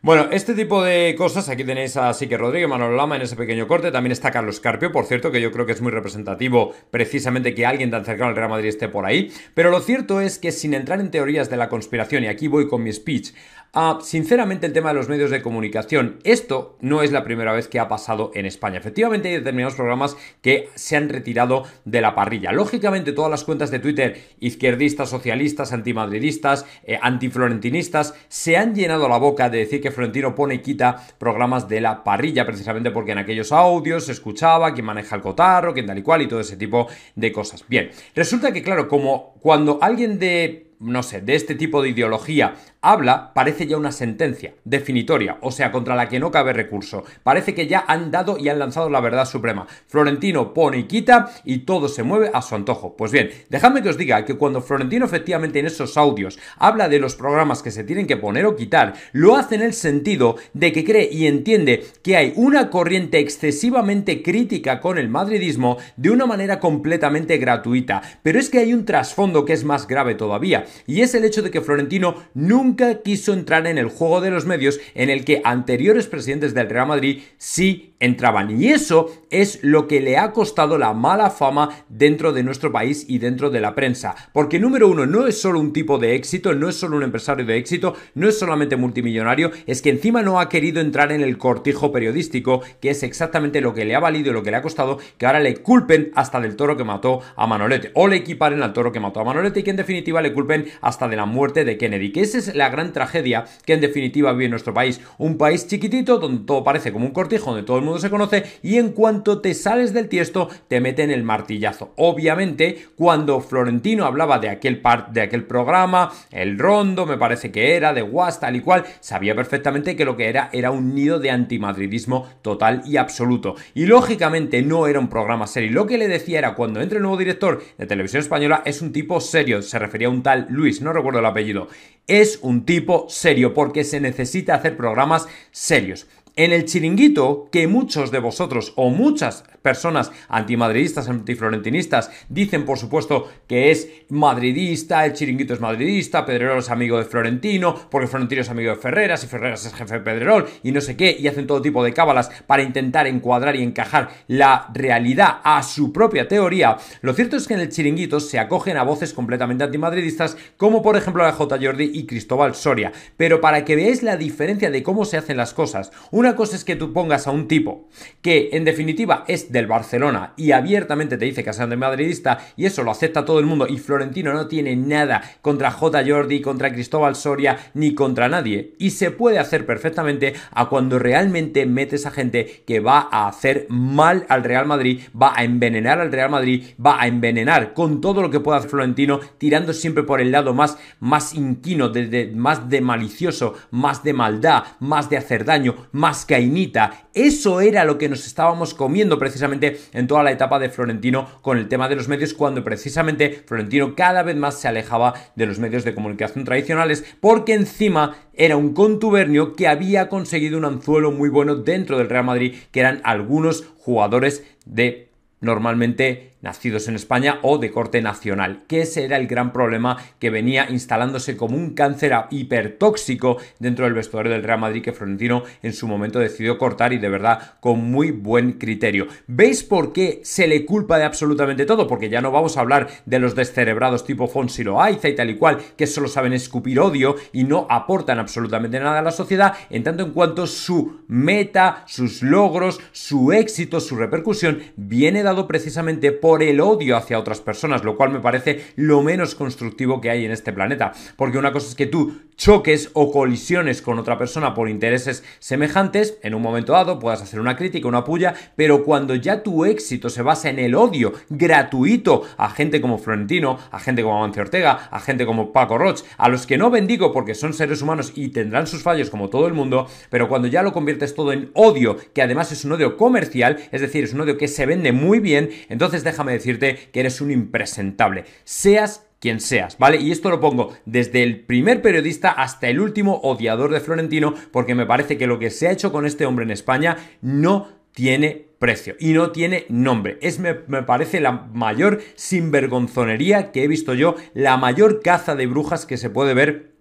Bueno, este tipo de cosas, aquí tenéis a Sique Rodríguez, Manolo Lama en ese pequeño corte, también está Carlos Carpio, por cierto, que yo creo que es muy representativo precisamente que alguien tan cercano al Real Madrid esté por ahí, pero lo cierto es que sin entrar en teorías de la conspiración, y aquí voy con mi speech, Ah, sinceramente, el tema de los medios de comunicación, esto no es la primera vez que ha pasado en España. Efectivamente, hay determinados programas que se han retirado de la parrilla. Lógicamente, todas las cuentas de Twitter, izquierdistas, socialistas, antimadridistas, eh, antiflorentinistas, se han llenado la boca de decir que Florentino pone y quita programas de la parrilla, precisamente porque en aquellos audios se escuchaba quién maneja el cotarro, quién tal y cual y todo ese tipo de cosas. Bien, resulta que, claro, como cuando alguien de no sé, de este tipo de ideología habla parece ya una sentencia definitoria, o sea, contra la que no cabe recurso. Parece que ya han dado y han lanzado la verdad suprema. Florentino pone y quita y todo se mueve a su antojo. Pues bien, dejadme que os diga que cuando Florentino efectivamente en esos audios habla de los programas que se tienen que poner o quitar, lo hace en el sentido de que cree y entiende que hay una corriente excesivamente crítica con el madridismo de una manera completamente gratuita. Pero es que hay un trasfondo que es más grave todavía, y es el hecho de que Florentino nunca nunca quiso entrar en el juego de los medios en el que anteriores presidentes del Real Madrid sí entraban. Y eso es lo que le ha costado la mala fama dentro de nuestro país y dentro de la prensa. Porque número uno, no es solo un tipo de éxito, no es solo un empresario de éxito, no es solamente multimillonario, es que encima no ha querido entrar en el cortijo periodístico, que es exactamente lo que le ha valido y lo que le ha costado que ahora le culpen hasta del toro que mató a Manolete, o le equiparen al toro que mató a Manolete y que en definitiva le culpen hasta de la muerte de Kennedy, que esa es la gran tragedia que en definitiva vive nuestro país, un país chiquitito donde todo parece como un cortijo, donde todo el mundo se conoce, y en cuanto te sales del tiesto, te meten el martillazo. Obviamente, cuando Florentino hablaba de aquel, de aquel programa, el rondo, me parece que era, de Guas, tal y cual, sabía perfectamente que lo que era era un nido de antimadridismo total y absoluto. Y lógicamente no era un programa serio. Lo que le decía era, cuando entra el nuevo director de televisión española, es un tipo serio, se refería a un tal Luis, no recuerdo el apellido. Es un tipo serio porque se necesita hacer programas serios en el chiringuito que muchos de vosotros o muchas personas antimadridistas, antiflorentinistas dicen por supuesto que es madridista, el chiringuito es madridista, Pedrerol es amigo de Florentino, porque Florentino es amigo de Ferreras y Ferreras es jefe de Pedrerol y no sé qué, y hacen todo tipo de cábalas para intentar encuadrar y encajar la realidad a su propia teoría. Lo cierto es que en el chiringuito se acogen a voces completamente antimadridistas como por ejemplo la J. Jordi y Cristóbal Soria, pero para que veáis la diferencia de cómo se hacen las cosas, una cosa es que tú pongas a un tipo que en definitiva es del Barcelona y abiertamente te dice que es madridista y eso lo acepta todo el mundo y Florentino no tiene nada contra J. Jordi, contra Cristóbal Soria ni contra nadie y se puede hacer perfectamente a cuando realmente metes a gente que va a hacer mal al Real Madrid, va a envenenar al Real Madrid, va a envenenar con todo lo que pueda Florentino tirando siempre por el lado más, más inquino, de, más de malicioso, más de maldad, más de hacer daño, más mascainita. Eso era lo que nos estábamos comiendo precisamente en toda la etapa de Florentino con el tema de los medios, cuando precisamente Florentino cada vez más se alejaba de los medios de comunicación tradicionales, porque encima era un contubernio que había conseguido un anzuelo muy bueno dentro del Real Madrid, que eran algunos jugadores de normalmente nacidos en España o de corte nacional, que ese era el gran problema que venía instalándose como un cáncer hipertóxico dentro del vestuario del Real Madrid que Florentino en su momento decidió cortar y de verdad con muy buen criterio. ¿Veis por qué se le culpa de absolutamente todo? Porque ya no vamos a hablar de los descerebrados tipo Fonsi Loaiza y tal y cual, que solo saben escupir odio y no aportan absolutamente nada a la sociedad, en tanto en cuanto su meta, sus logros, su éxito, su repercusión viene dado precisamente por por el odio hacia otras personas, lo cual me parece lo menos constructivo que hay en este planeta. Porque una cosa es que tú choques o colisiones con otra persona por intereses semejantes, en un momento dado puedas hacer una crítica, una puya, pero cuando ya tu éxito se basa en el odio gratuito a gente como Florentino, a gente como Avance Ortega, a gente como Paco Roch, a los que no bendigo porque son seres humanos y tendrán sus fallos como todo el mundo, pero cuando ya lo conviertes todo en odio, que además es un odio comercial, es decir, es un odio que se vende muy bien, entonces déjame decirte que eres un impresentable. Seas quien seas, ¿vale? Y esto lo pongo desde el primer periodista hasta el último odiador de Florentino, porque me parece que lo que se ha hecho con este hombre en España no tiene precio y no tiene nombre. Es, me, me, parece, la mayor sinvergonzonería que he visto yo, la mayor caza de brujas que se puede ver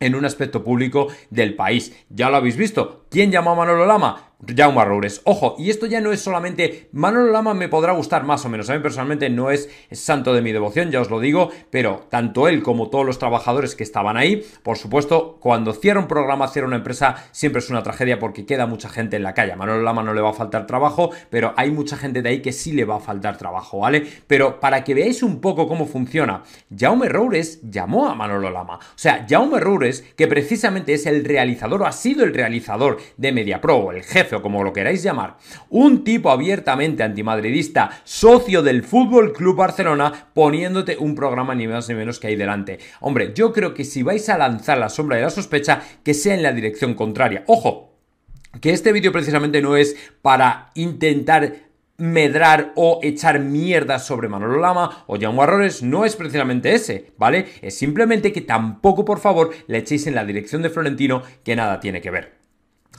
en un aspecto público del país. Ya lo habéis visto, ¿Quién llamó a Manolo Lama? Jaume Roures. Ojo, y esto ya no es solamente Manolo Lama me podrá gustar más o menos. A mí personalmente no es santo de mi devoción, ya os lo digo, pero tanto él como todos los trabajadores que estaban ahí, por supuesto, cuando cierra un programa, cierra una empresa, siempre es una tragedia porque queda mucha gente en la calle. Manolo Lama no le va a faltar trabajo, pero hay mucha gente de ahí que sí le va a faltar trabajo, ¿vale? Pero para que veáis un poco cómo funciona, Jaume Roures llamó a Manolo Lama. O sea, Jaume Roures, que precisamente es el realizador o ha sido el realizador de MediaPro, el jefe o como lo queráis llamar, un tipo abiertamente antimadridista, socio del Fútbol Club Barcelona, poniéndote un programa ni más ni menos que ahí delante. Hombre, yo creo que si vais a lanzar la sombra de la sospecha, que sea en la dirección contraria. Ojo, que este vídeo precisamente no es para intentar medrar o echar mierda sobre Manolo Lama o Jean Guarroes, no es precisamente ese, ¿vale? Es simplemente que tampoco, por favor, le echéis en la dirección de Florentino que nada tiene que ver.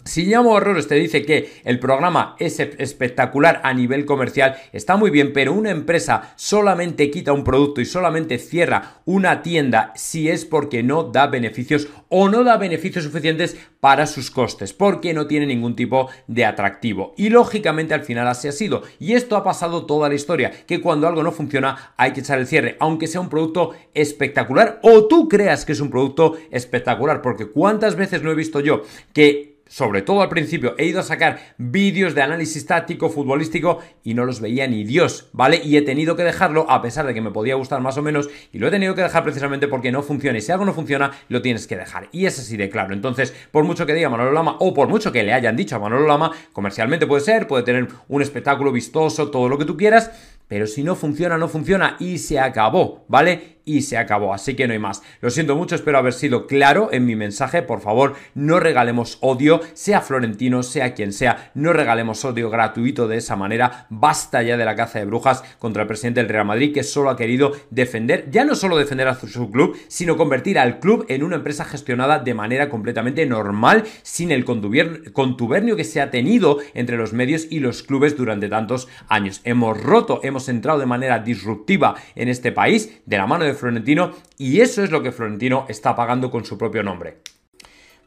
Si llamo errores te dice que el programa es espectacular a nivel comercial, está muy bien, pero una empresa solamente quita un producto y solamente cierra una tienda si es porque no da beneficios o no da beneficios suficientes para sus costes, porque no tiene ningún tipo de atractivo. Y lógicamente al final así ha sido. Y esto ha pasado toda la historia, que cuando algo no funciona hay que echar el cierre, aunque sea un producto espectacular o tú creas que es un producto espectacular, porque cuántas veces no he visto yo que sobre todo al principio, he ido a sacar vídeos de análisis táctico, futbolístico y no los veía ni Dios, ¿vale? Y he tenido que dejarlo a pesar de que me podía gustar más o menos y lo he tenido que dejar precisamente porque no funciona y si algo no funciona lo tienes que dejar y es así de claro. Entonces, por mucho que diga Manolo Lama o por mucho que le hayan dicho a Manolo Lama, comercialmente puede ser, puede tener un espectáculo vistoso, todo lo que tú quieras, pero si no funciona, no funciona y se acabó, ¿vale? y se acabó. Así que no hay más. Lo siento mucho, espero haber sido claro en mi mensaje. Por favor, no regalemos odio, sea Florentino, sea quien sea, no regalemos odio gratuito de esa manera. Basta ya de la caza de brujas contra el presidente del Real Madrid que solo ha querido defender, ya no solo defender a su club, sino convertir al club en una empresa gestionada de manera completamente normal, sin el contubernio que se ha tenido entre los medios y los clubes durante tantos años. Hemos roto, hemos entrado de manera disruptiva en este país de la mano de Florentino y eso es lo que Florentino está pagando con su propio nombre.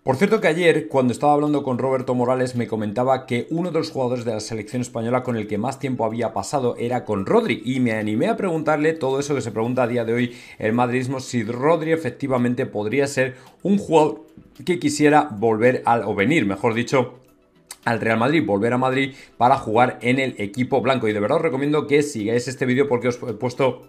Por cierto que ayer, cuando estaba hablando con Roberto Morales, me comentaba que uno de los jugadores de la selección española con el que más tiempo había pasado era con Rodri y me animé a preguntarle todo eso que se pregunta a día de hoy el madridismo, si Rodri efectivamente podría ser un jugador que quisiera volver al o venir, mejor dicho, al Real Madrid, volver a Madrid para jugar en el equipo blanco. Y de verdad os recomiendo que sigáis este vídeo porque os he puesto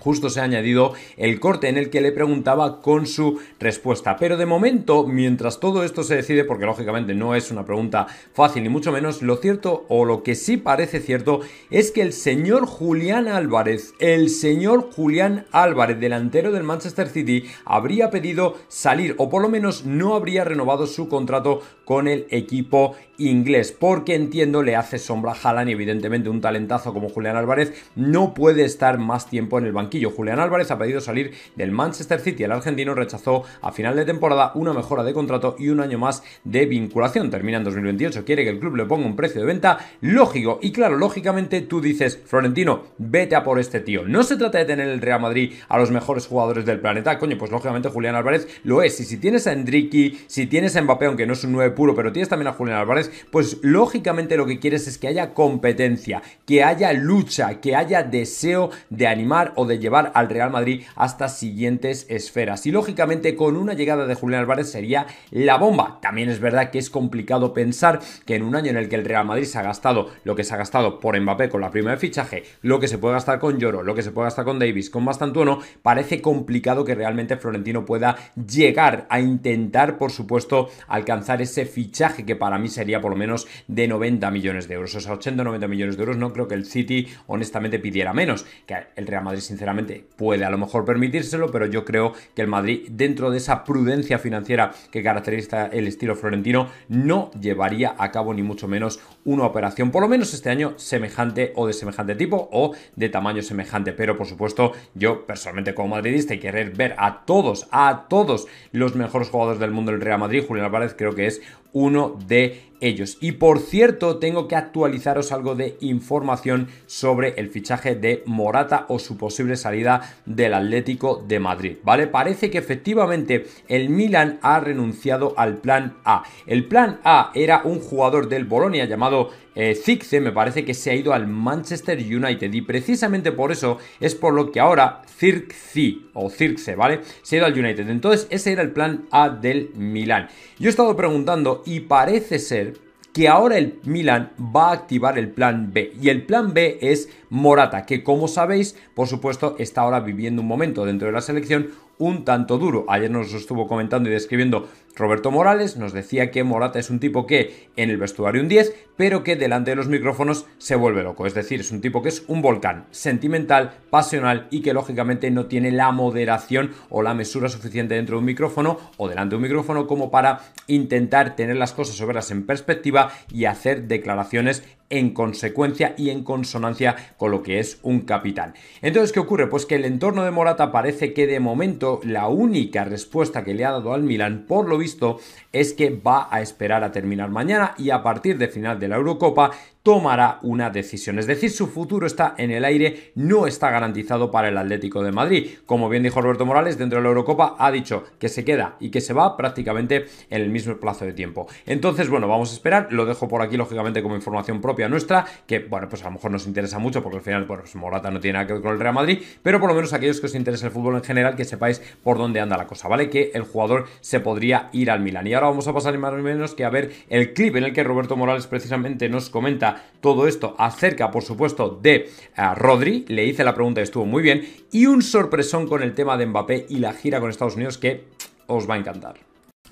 justo se ha añadido el corte en el que le preguntaba con su respuesta. Pero de momento, mientras todo esto se decide, porque lógicamente no es una pregunta fácil ni mucho menos, lo cierto o lo que sí parece cierto es que el señor Julián Álvarez, el señor Julián Álvarez, delantero del Manchester City, habría pedido salir o por lo menos no habría renovado su contrato con el equipo inglés, porque entiendo le hace sombra a Haaland y evidentemente un talentazo como Julián Álvarez no puede estar más tiempo en el banquillo. Julián Álvarez ha pedido salir del Manchester City, el argentino rechazó a final de temporada una mejora de contrato y un año más de vinculación. Termina en 2028, quiere que el club le ponga un precio de venta lógico y claro, lógicamente tú dices, Florentino, vete a por este tío. No se trata de tener el Real Madrid a los mejores jugadores del planeta, coño, pues lógicamente Julián Álvarez lo es. Y si tienes a Enrique, si tienes a Mbappé, aunque no es un 9 puro, pero tienes también a Julián Álvarez, pues lógicamente lo que quieres es que haya competencia, que haya lucha, que haya deseo de animar o de llevar al Real Madrid hasta siguientes esferas. Y lógicamente con una llegada de Julián Álvarez sería la bomba. También es verdad que es complicado pensar que en un año en el que el Real Madrid se ha gastado lo que se ha gastado por Mbappé con la primera de fichaje, lo que se puede gastar con Lloro, lo que se puede gastar con Davis, con Bastantuono, parece complicado que realmente Florentino pueda llegar a intentar, por supuesto, alcanzar ese fichaje que para mí sería por lo menos de 90 millones de euros. O sea, 80 o 90 millones de euros no creo que el City honestamente pidiera menos. Que el Real Madrid sinceramente puede a lo mejor permitírselo, pero yo creo que el Madrid dentro de esa prudencia financiera que caracteriza el estilo florentino no llevaría a cabo ni mucho menos una operación, por lo menos este año semejante o de semejante tipo o de tamaño semejante. Pero por supuesto yo personalmente como madridista y querer ver a todos, a todos los mejores jugadores del mundo del Real Madrid, Julián Álvarez creo que es uno de ellos. Y por cierto, tengo que actualizaros algo de información sobre el fichaje de Morata o su posible salida del Atlético de Madrid, ¿vale? Parece que efectivamente el Milan ha renunciado al plan A. El plan A era un jugador del Bolonia llamado eh, me parece que se ha ido al Manchester United y precisamente por eso es por lo que ahora Zirkzee o Circe ¿vale? Se ha ido al United. Entonces, ese era el plan A del Milan. Yo he estado preguntando y parece ser que ahora el Milan va a activar el plan B. Y el plan B es Morata, que como sabéis, por supuesto, está ahora viviendo un momento dentro de la selección un tanto duro. Ayer nos estuvo comentando y describiendo Roberto Morales, nos decía que Morata es un tipo que en el vestuario un 10, pero que delante de los micrófonos se vuelve loco. Es decir, es un tipo que es un volcán sentimental, pasional y que lógicamente no tiene la moderación o la mesura suficiente dentro de un micrófono o delante de un micrófono como para intentar tener las cosas sobre las en perspectiva y hacer declaraciones en consecuencia y en consonancia con lo que es un capitán. Entonces, ¿qué ocurre? Pues que el entorno de Morata parece que de momento la única respuesta que le ha dado al Milan, por lo visto, es que va a esperar a terminar mañana y a partir de final de la Eurocopa tomará una decisión. Es decir, su futuro está en el aire, no está garantizado para el Atlético de Madrid. Como bien dijo Roberto Morales, dentro de la Eurocopa ha dicho que se queda y que se va prácticamente en el mismo plazo de tiempo. Entonces, bueno, vamos a esperar. Lo dejo por aquí, lógicamente, como información propia nuestra, que, bueno, pues a lo mejor nos interesa mucho porque al final, pues Morata no tiene nada que ver con el Real Madrid, pero por lo menos aquellos que os interesa el fútbol en general, que sepáis por dónde anda la cosa, ¿vale? Que el jugador se podría ir al Milan. Y ahora vamos a pasar más o menos que a ver el clip en el que Roberto Morales precisamente nos comenta todo esto acerca, por supuesto, de eh, Rodri. Le hice la pregunta y estuvo muy bien. Y un sorpresón con el tema de Mbappé y la gira con Estados Unidos que os va a encantar.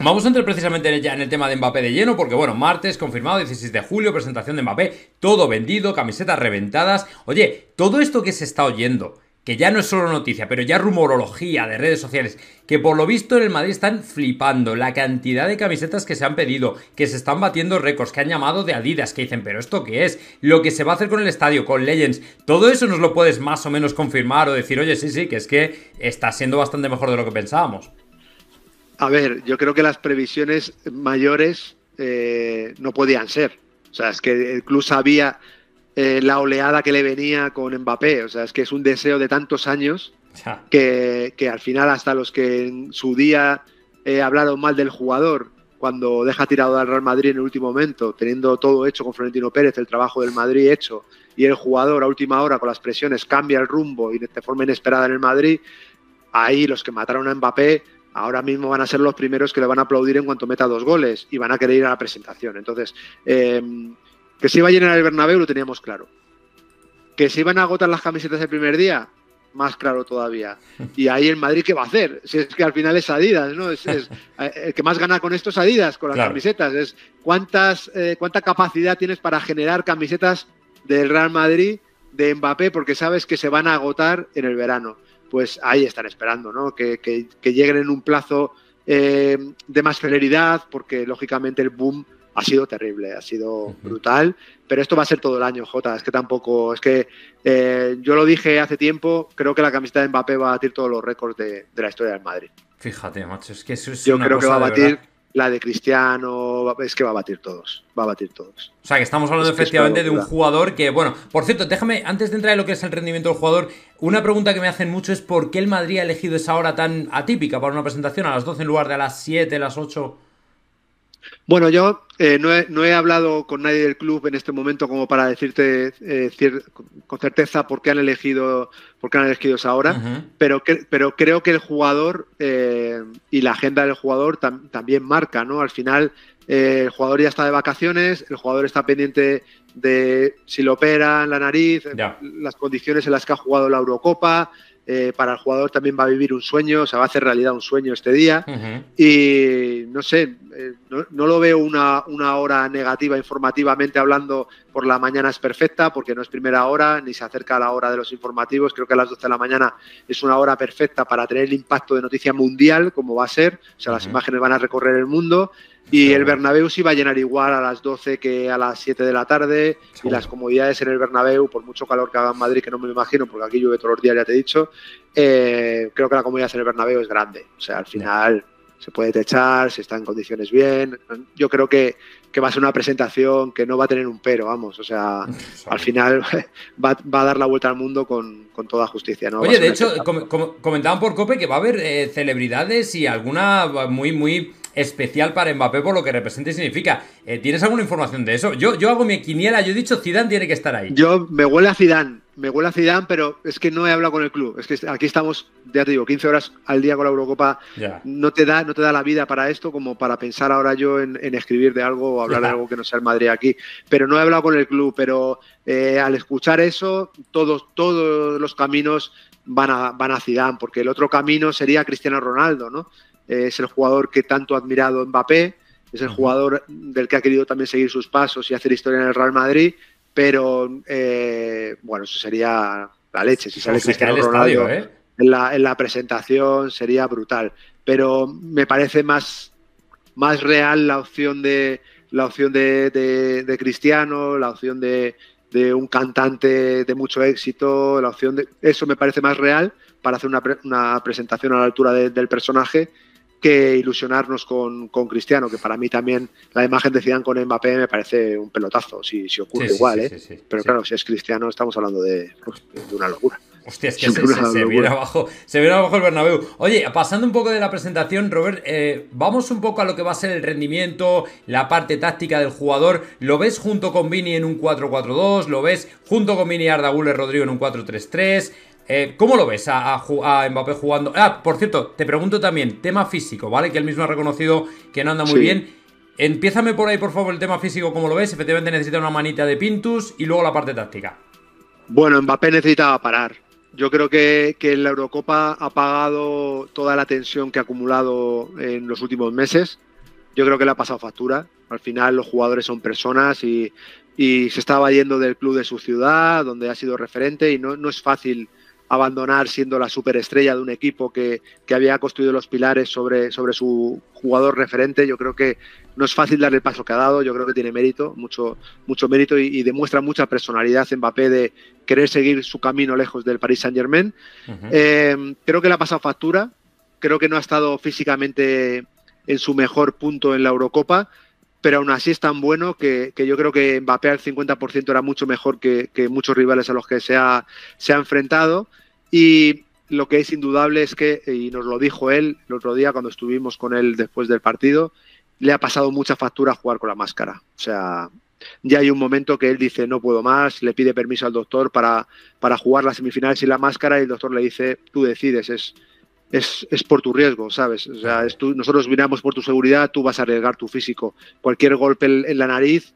Vamos a entrar precisamente ya en el tema de Mbappé de lleno, porque bueno, martes confirmado, 16 de julio, presentación de Mbappé, todo vendido, camisetas reventadas. Oye, todo esto que se está oyendo, que ya no es solo noticia, pero ya rumorología de redes sociales, que por lo visto en el Madrid están flipando la cantidad de camisetas que se han pedido, que se están batiendo récords, que han llamado de Adidas, que dicen, pero ¿esto qué es? Lo que se va a hacer con el estadio, con Legends, todo eso nos lo puedes más o menos confirmar o decir, oye, sí, sí, que es que está siendo bastante mejor de lo que pensábamos. A ver, yo creo que las previsiones mayores eh, no podían ser. O sea, es que el club sabía, eh, la oleada que le venía con Mbappé. O sea, es que es un deseo de tantos años que, al final hasta los que en su día eh, hablaron mal del jugador cuando deja tirado al Real Madrid en el último momento, teniendo todo hecho con Florentino Pérez, el trabajo del Madrid hecho, y el jugador a última hora con las presiones cambia el rumbo y de forma inesperada en el Madrid, ahí los que mataron a Mbappé ahora mismo van a ser los primeros que le van a aplaudir en cuanto meta dos goles y van a querer ir a la presentación. Entonces, eh, que se iba a llenar el Bernabéu lo teníamos claro. Que se iban a agotar las camisetas el primer día, más claro todavía. Y ahí en Madrid, ¿qué va a hacer? Si es que al final es Adidas, ¿no? Es, eh, el que más gana con esto es Adidas, con las camisetas. Es cuántas, eh, cuánta capacidad tienes para generar camisetas del Real Madrid, de Mbappé, porque sabes que se van a agotar en el verano. Pues ahí están esperando, ¿no? Que, lleguen en un plazo eh, de más celeridad, porque lógicamente el boom ha sido terrible, ha sido brutal, pero esto va a ser todo el año, Jota, es que tampoco, es que eh, yo lo dije hace tiempo, creo que la camiseta de Mbappé va a batir todos los récords de, la historia del Madrid. Fíjate, macho, es que eso es... Yo creo que va a batir... la de Cristiano, es que va a batir todos, va a batir todos. O sea, que estamos hablando efectivamente de un jugador que, bueno, por cierto, déjame, antes de entrar en lo que es el rendimiento del jugador, una pregunta que me hacen mucho es por qué el Madrid ha elegido esa hora tan atípica para una presentación, a las 12 en lugar de a las 7, a las 8. Bueno, yo eh, no, he, hablado con nadie del club en este momento como para decirte eh, con certeza por qué han elegido, por han elegido esa hora, pero, pero creo que el jugador eh, y la agenda del jugador también marca, ¿no? Al final el jugador ya está de vacaciones, el jugador está pendiente de si lo operan, la nariz, las condiciones en las que ha jugado la Eurocopa, eh, para el jugador también va a vivir un sueño, o sea, va a hacer realidad un sueño este día. Y no sé, eh, no, no, lo veo una, una hora negativa informativamente hablando por la mañana es perfecta porque no es primera hora ni se acerca a la hora de los informativos. Creo que a las 12 de la mañana es una hora perfecta para tener el impacto de noticia mundial, como va a ser. O sea, las imágenes van a recorrer el mundo. Y el Bernabéu sí va a llenar igual a las 12 que a las 7 de la tarde y las comodidades en el Bernabéu, por mucho calor que haga en Madrid, que no me imagino, porque aquí llueve todos los días, ya te he dicho, eh, creo que la comodidad en el Bernabéu es grande. O sea, al final se puede techar, si está en condiciones bien. Yo creo que, va a ser una presentación que no va a tener un pero, vamos. O sea, al final va, a dar la vuelta al mundo con, toda justicia. ¿no? Oye, de hecho, comentaban por Cope que va a haber eh, celebridades y alguna muy, muy especial para Mbappé por lo que representa y significa. Eh, ¿Tienes alguna información de eso? Yo, yo hago mi quiniela, yo he dicho Zidane tiene que estar ahí. Yo me huele a Zidane me huele a Zidane, pero es que no he hablado con el club. Es que aquí estamos, ya te digo, 15 horas al día con la Eurocopa. No, te da, no te da la vida para esto como para pensar ahora yo en, escribir de algo o hablar de algo que no sea el Madrid aquí. Pero no he hablado con el club, pero eh, al escuchar eso, todos, todos los caminos van a, van a Zidane, porque el otro camino sería Cristiano Ronaldo, ¿no? Eh, es el jugador que tanto ha admirado Mbappé, es el jugador del que ha querido también seguir sus pasos y hacer historia en el Real Madrid pero eh, bueno, eso sería la leche. Si sale Cristiano Ronaldo ¿eh? en, la, presentación sería brutal. Pero me parece más, más real la opción de la opción de, Cristiano, la opción de, un cantante de mucho éxito, la opción de eso me parece más real para hacer una presentación a la altura del personaje que ilusionarnos con, Cristiano, que para mí también la imagen de Zidane con Mbappé me parece un pelotazo, si, si ocurre igual, ¿eh? Pero claro, si es Cristiano estamos hablando de, una locura. Hostia, que se, viene abajo, se abajo el Bernabéu. Oye, pasando un poco de la presentación, Robert, eh, vamos un poco a lo que va a ser el rendimiento, la parte táctica del jugador. ¿Lo ves junto con Vini en un 4-4-2? ¿Lo ves junto con Vini Arda Guller Rodrigo en un 4-3-3? Eh, ¿Cómo lo ves a, Mbappé jugando? Ah, por cierto, te pregunto también, tema físico, ¿vale? Que él mismo ha reconocido que no anda muy bien. Empiézame por ahí, por favor, el tema físico, ¿cómo lo ves? Efectivamente necesita una manita de Pintus y luego la parte táctica. Bueno, Mbappé necesitaba parar. Yo creo que, la Eurocopa ha pagado toda la tensión que ha acumulado en los últimos meses. Yo creo que le ha pasado factura. Al final los jugadores son personas y, se estaba yendo del club de su ciudad, donde ha sido referente, y no es fácil abandonar siendo la superestrella de un equipo que, había construido los pilares sobre, sobre su jugador referente. Yo creo que no es fácil dar el paso que ha dado, yo creo que tiene mérito, mucho, mucho mérito y, demuestra mucha personalidad Mbappé de querer seguir su camino lejos del Paris Saint Germain. Eh, creo que le ha pasado factura, creo que no ha estado físicamente en su mejor punto en la Eurocopa, pero aún así es tan bueno que, yo creo que Mbappé al 50% era mucho mejor que, que, muchos rivales a los que se ha, se ha enfrentado. Y lo que es indudable es que, eh, y nos lo dijo él el otro día cuando estuvimos con él después del partido, le ha pasado mucha factura jugar con la máscara. O sea, ya hay un momento que él dice no puedo más, le pide permiso al doctor para, jugar las semifinales sin la máscara y el doctor le dice tú decides, es, es, por tu riesgo, ¿sabes? O sea, nosotros miramos por tu seguridad, tú vas a arriesgar tu físico. Cualquier golpe en la nariz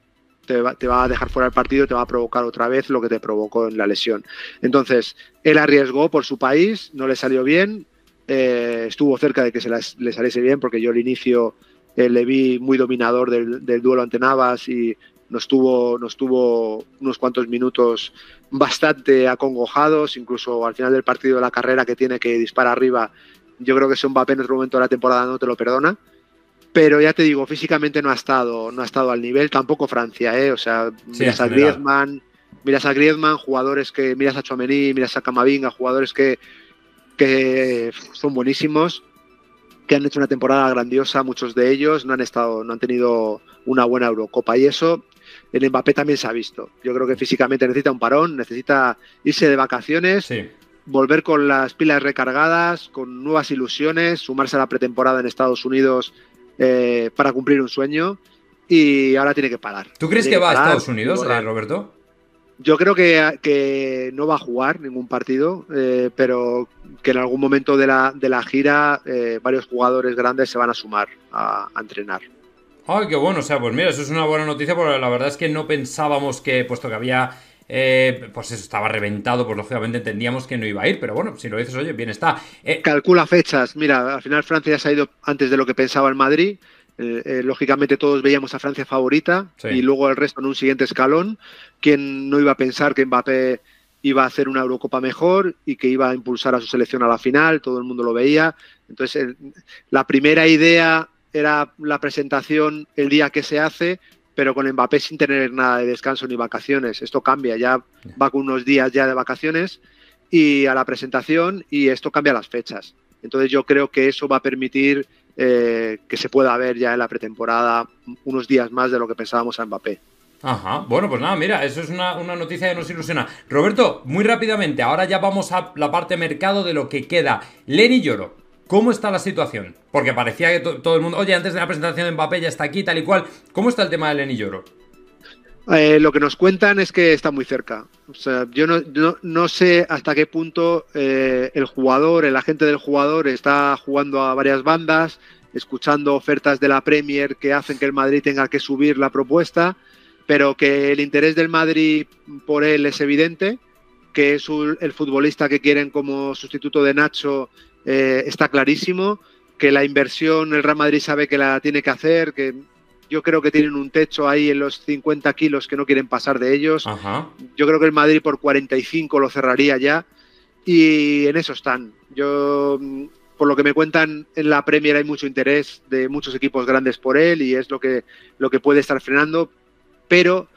te va, a dejar fuera del partido, te va a provocar otra vez lo que te provocó en la lesión. Entonces, él arriesgó por su país, no le salió bien, eh, estuvo cerca de que se le saliese bien, porque yo al inicio eh, le vi muy dominador del, duelo ante Navas y nos tuvo, unos cuantos minutos bastante acongojados, incluso al final del partido de la carrera que tiene que disparar arriba, yo creo que son un Mbappé en otro momento de la temporada no te lo perdona pero ya te digo, físicamente no ha estado, no ha estado al nivel, tampoco Francia, ¿eh? O sea, miras a Griezmann, miras a Griezmann, jugadores que, miras a Chomení, miras a Camavinga, jugadores que, que son buenísimos, que han hecho una temporada grandiosa, muchos de ellos no han estado, no han tenido una buena Eurocopa y eso en Mbappé también se ha visto. Yo creo que físicamente necesita un parón, necesita irse de vacaciones. volver con las pilas recargadas, con nuevas ilusiones, sumarse a la pretemporada en Estados Unidos eh, para cumplir un sueño y ahora tiene que parar. ¿Tú crees que, va a Estados Unidos, eh, Roberto? Yo creo que, no va a jugar ningún partido, eh, pero que en algún momento de la, gira varios jugadores grandes se van a sumar a, entrenar. Ay, qué bueno, o sea, pues mira, eso es una buena noticia, porque la verdad es que no pensábamos que, puesto que había eh, pues eso, estaba reventado, pues lógicamente entendíamos que no iba a ir, pero bueno, si lo dices, oye, bien está. Eh, Calcula fechas, mira, al final Francia ya se ha ido antes de lo que pensaba el Madrid, eh, lógicamente todos veíamos a Francia favorita y luego el resto en un siguiente escalón. ¿Quién no iba a pensar que Mbappé iba a hacer una Eurocopa mejor y que iba a impulsar a su selección a la final? Todo el mundo lo veía. Entonces, la primera idea era la presentación el día que se hace, pero con Mbappé sin tener nada de descanso ni vacaciones. Esto cambia, ya va con unos días ya de vacaciones y a la presentación y esto cambia las fechas. Entonces yo creo que eso va a permitir eh, que se pueda ver ya en la pretemporada unos días más de lo que pensábamos a Mbappé. Ajá, bueno, pues nada, mira, eso es una, noticia que nos ilusiona. Roberto, muy rápidamente, ahora ya vamos a la parte mercado de lo que queda. Lenny Lloro, ¿Cómo está la situación? Porque parecía que todo el mundo, oye, antes de la presentación de Mbappé ya está aquí, tal y cual. ¿Cómo está el tema de Lenny Lloro? Eh, lo que nos cuentan es que está muy cerca. O sea, yo no, sé hasta qué punto eh, el jugador, el agente del jugador, está jugando a varias bandas, escuchando ofertas de la Premier que hacen que el Madrid tenga que subir la propuesta, pero que el interés del Madrid por él es evidente, que es el futbolista que quieren como sustituto de Nacho eh, está clarísimo, que la inversión el Real Madrid sabe que la tiene que hacer, que yo creo que tienen un techo ahí en los 50 kilos que no quieren pasar de ellos. Yo creo que el Madrid por 45 lo cerraría ya y en eso están. Yo, mm, por lo que me cuentan, en la Premier hay mucho interés de muchos equipos grandes por él y es lo que, lo que puede estar frenando, pero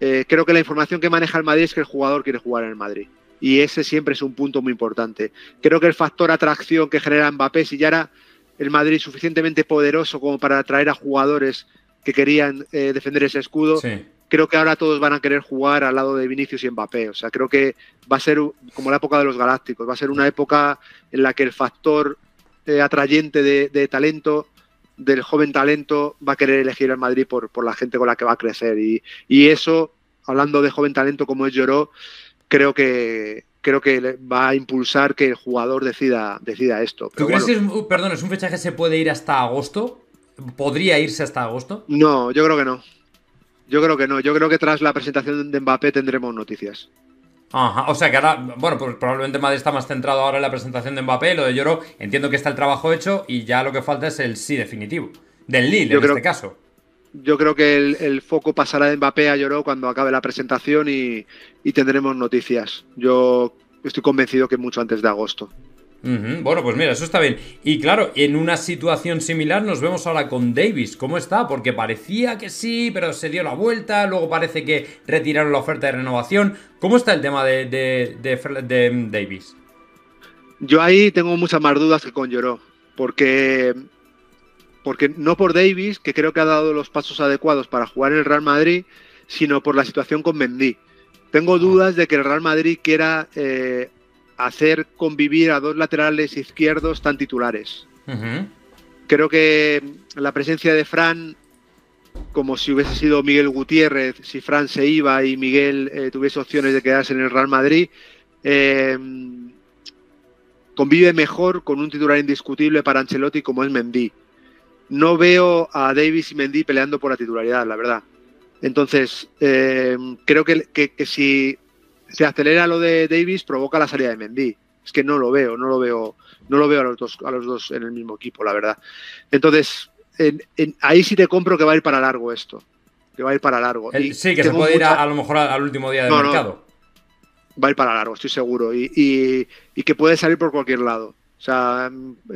eh, creo que la información que maneja el Madrid es que el jugador quiere jugar en el Madrid y ese siempre es un punto muy importante. Creo que el factor atracción que genera Mbappé, si ya era el Madrid suficientemente poderoso como para atraer a jugadores que querían eh, defender ese escudo, creo que ahora todos van a querer jugar al lado de Vinicius y Mbappé. O sea, creo que va a ser como la época de los Galácticos, va a ser una época en la que el factor eh, atrayente de, talento del joven talento va a querer elegir al Madrid por, por, la gente con la que va a crecer. Y, y, eso, hablando de joven talento como es Lloró, creo que creo que va a impulsar que el jugador decida, decida esto. ¿Tú crees que es, perdón, es un fechaje que se puede ir hasta agosto? ¿Podría irse hasta agosto? No, yo creo que no. Yo creo que no. Yo creo que tras la presentación de Mbappé tendremos noticias. Ajá, o sea que ahora, bueno, pues probablemente Madrid está más centrado ahora en la presentación de Mbappé, lo de Lloro, entiendo que está el trabajo hecho y ya lo que falta es el sí definitivo, del Lille en este caso yo creo que el, foco pasará de Mbappé a Lloró cuando acabe la presentación y, tendremos noticias. Yo estoy convencido que mucho antes de agosto. Bueno, pues mira, eso está bien. Y claro, en una situación similar nos vemos ahora con Davis. ¿Cómo está? Porque parecía que sí, pero se dio la vuelta, luego parece que retiraron la oferta de renovación. ¿Cómo está el tema de, de Davis? Yo ahí tengo muchas más dudas que con Lloró, porque porque no por Davis, que creo que ha dado los pasos adecuados para jugar en el Real Madrid, sino por la situación con Mendy. Tengo dudas de que el Real Madrid quiera eh, hacer convivir a dos laterales izquierdos tan titulares. Creo que la presencia de Fran, como si hubiese sido Miguel Gutiérrez, si Fran se iba y Miguel eh, tuviese opciones de quedarse en el Real Madrid, eh, convive mejor con un titular indiscutible para Ancelotti como es Mendy no veo a Davis y Mendy peleando por la titularidad, la verdad. Entonces, eh, creo que, si se acelera lo de Davis, provoca la salida de Mendy. Es que no lo veo, no lo veo, no lo veo a los dos, a los dos en el mismo equipo, la verdad. Entonces, ahí sí te compro que va a ir para largo esto. Que va a ir para largo. sí, que se puede ir a, lo mejor al último día del mercado. va a ir para largo, estoy seguro. Y, que puede salir por cualquier lado. O sea, mm,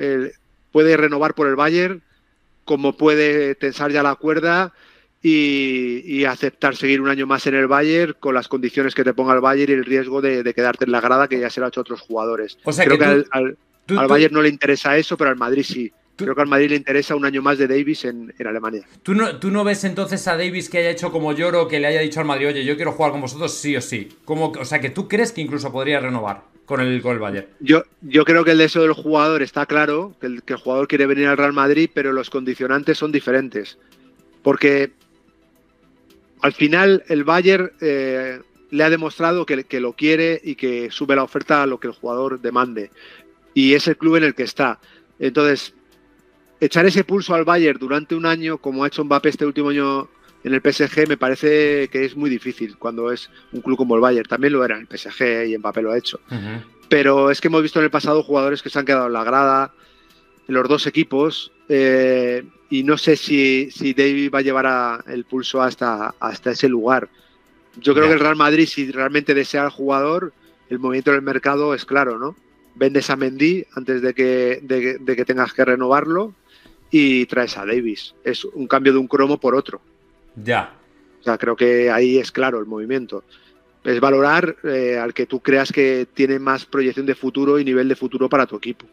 puede renovar por el Bayern, como puede tensar ya la cuerda y, aceptar seguir un año más en el Bayern con las condiciones que te ponga el Bayern y el riesgo de, quedarte en la grada que ya se lo ha hecho otros jugadores. Creo que, al, Bayern no le interesa eso, pero al Madrid sí. Creo que al Madrid le interesa un año más de Davis en, Alemania. ¿Tú no, ves entonces a Davis que haya hecho como lloro, que le haya dicho al Madrid, oye, yo quiero jugar con vosotros sí o sí? o sea, que tú crees que incluso podría renovar con el, con Bayern. Yo, yo creo que el deseo del jugador está claro, que el, jugador quiere venir al Real Madrid, pero los condicionantes son diferentes. Porque al final el Bayern eh, le ha demostrado que, que, lo quiere y que sube la oferta a lo que el jugador demande. Y es el club en el que está. Entonces, echar ese pulso al Bayern durante un año, como ha hecho Mbappé este último año en el PSG me parece que es muy difícil cuando es un club como el Bayern. También lo era en el PSG y en papel lo ha hecho. Pero es que hemos visto en el pasado jugadores que se han quedado en la grada, en los dos equipos, eh, y no sé si, si David va a llevar el pulso hasta, hasta ese lugar. Yo creo que el Real Madrid, si realmente desea al jugador, el movimiento del mercado es claro, ¿no? Vendes a Mendy antes de que, de que tengas que renovarlo y traes a Davis. Es un cambio de un cromo por otro. Ya. O sea, creo que ahí es claro el movimiento. Es valorar eh, al que tú creas que tiene más proyección de futuro y nivel de futuro para tu equipo.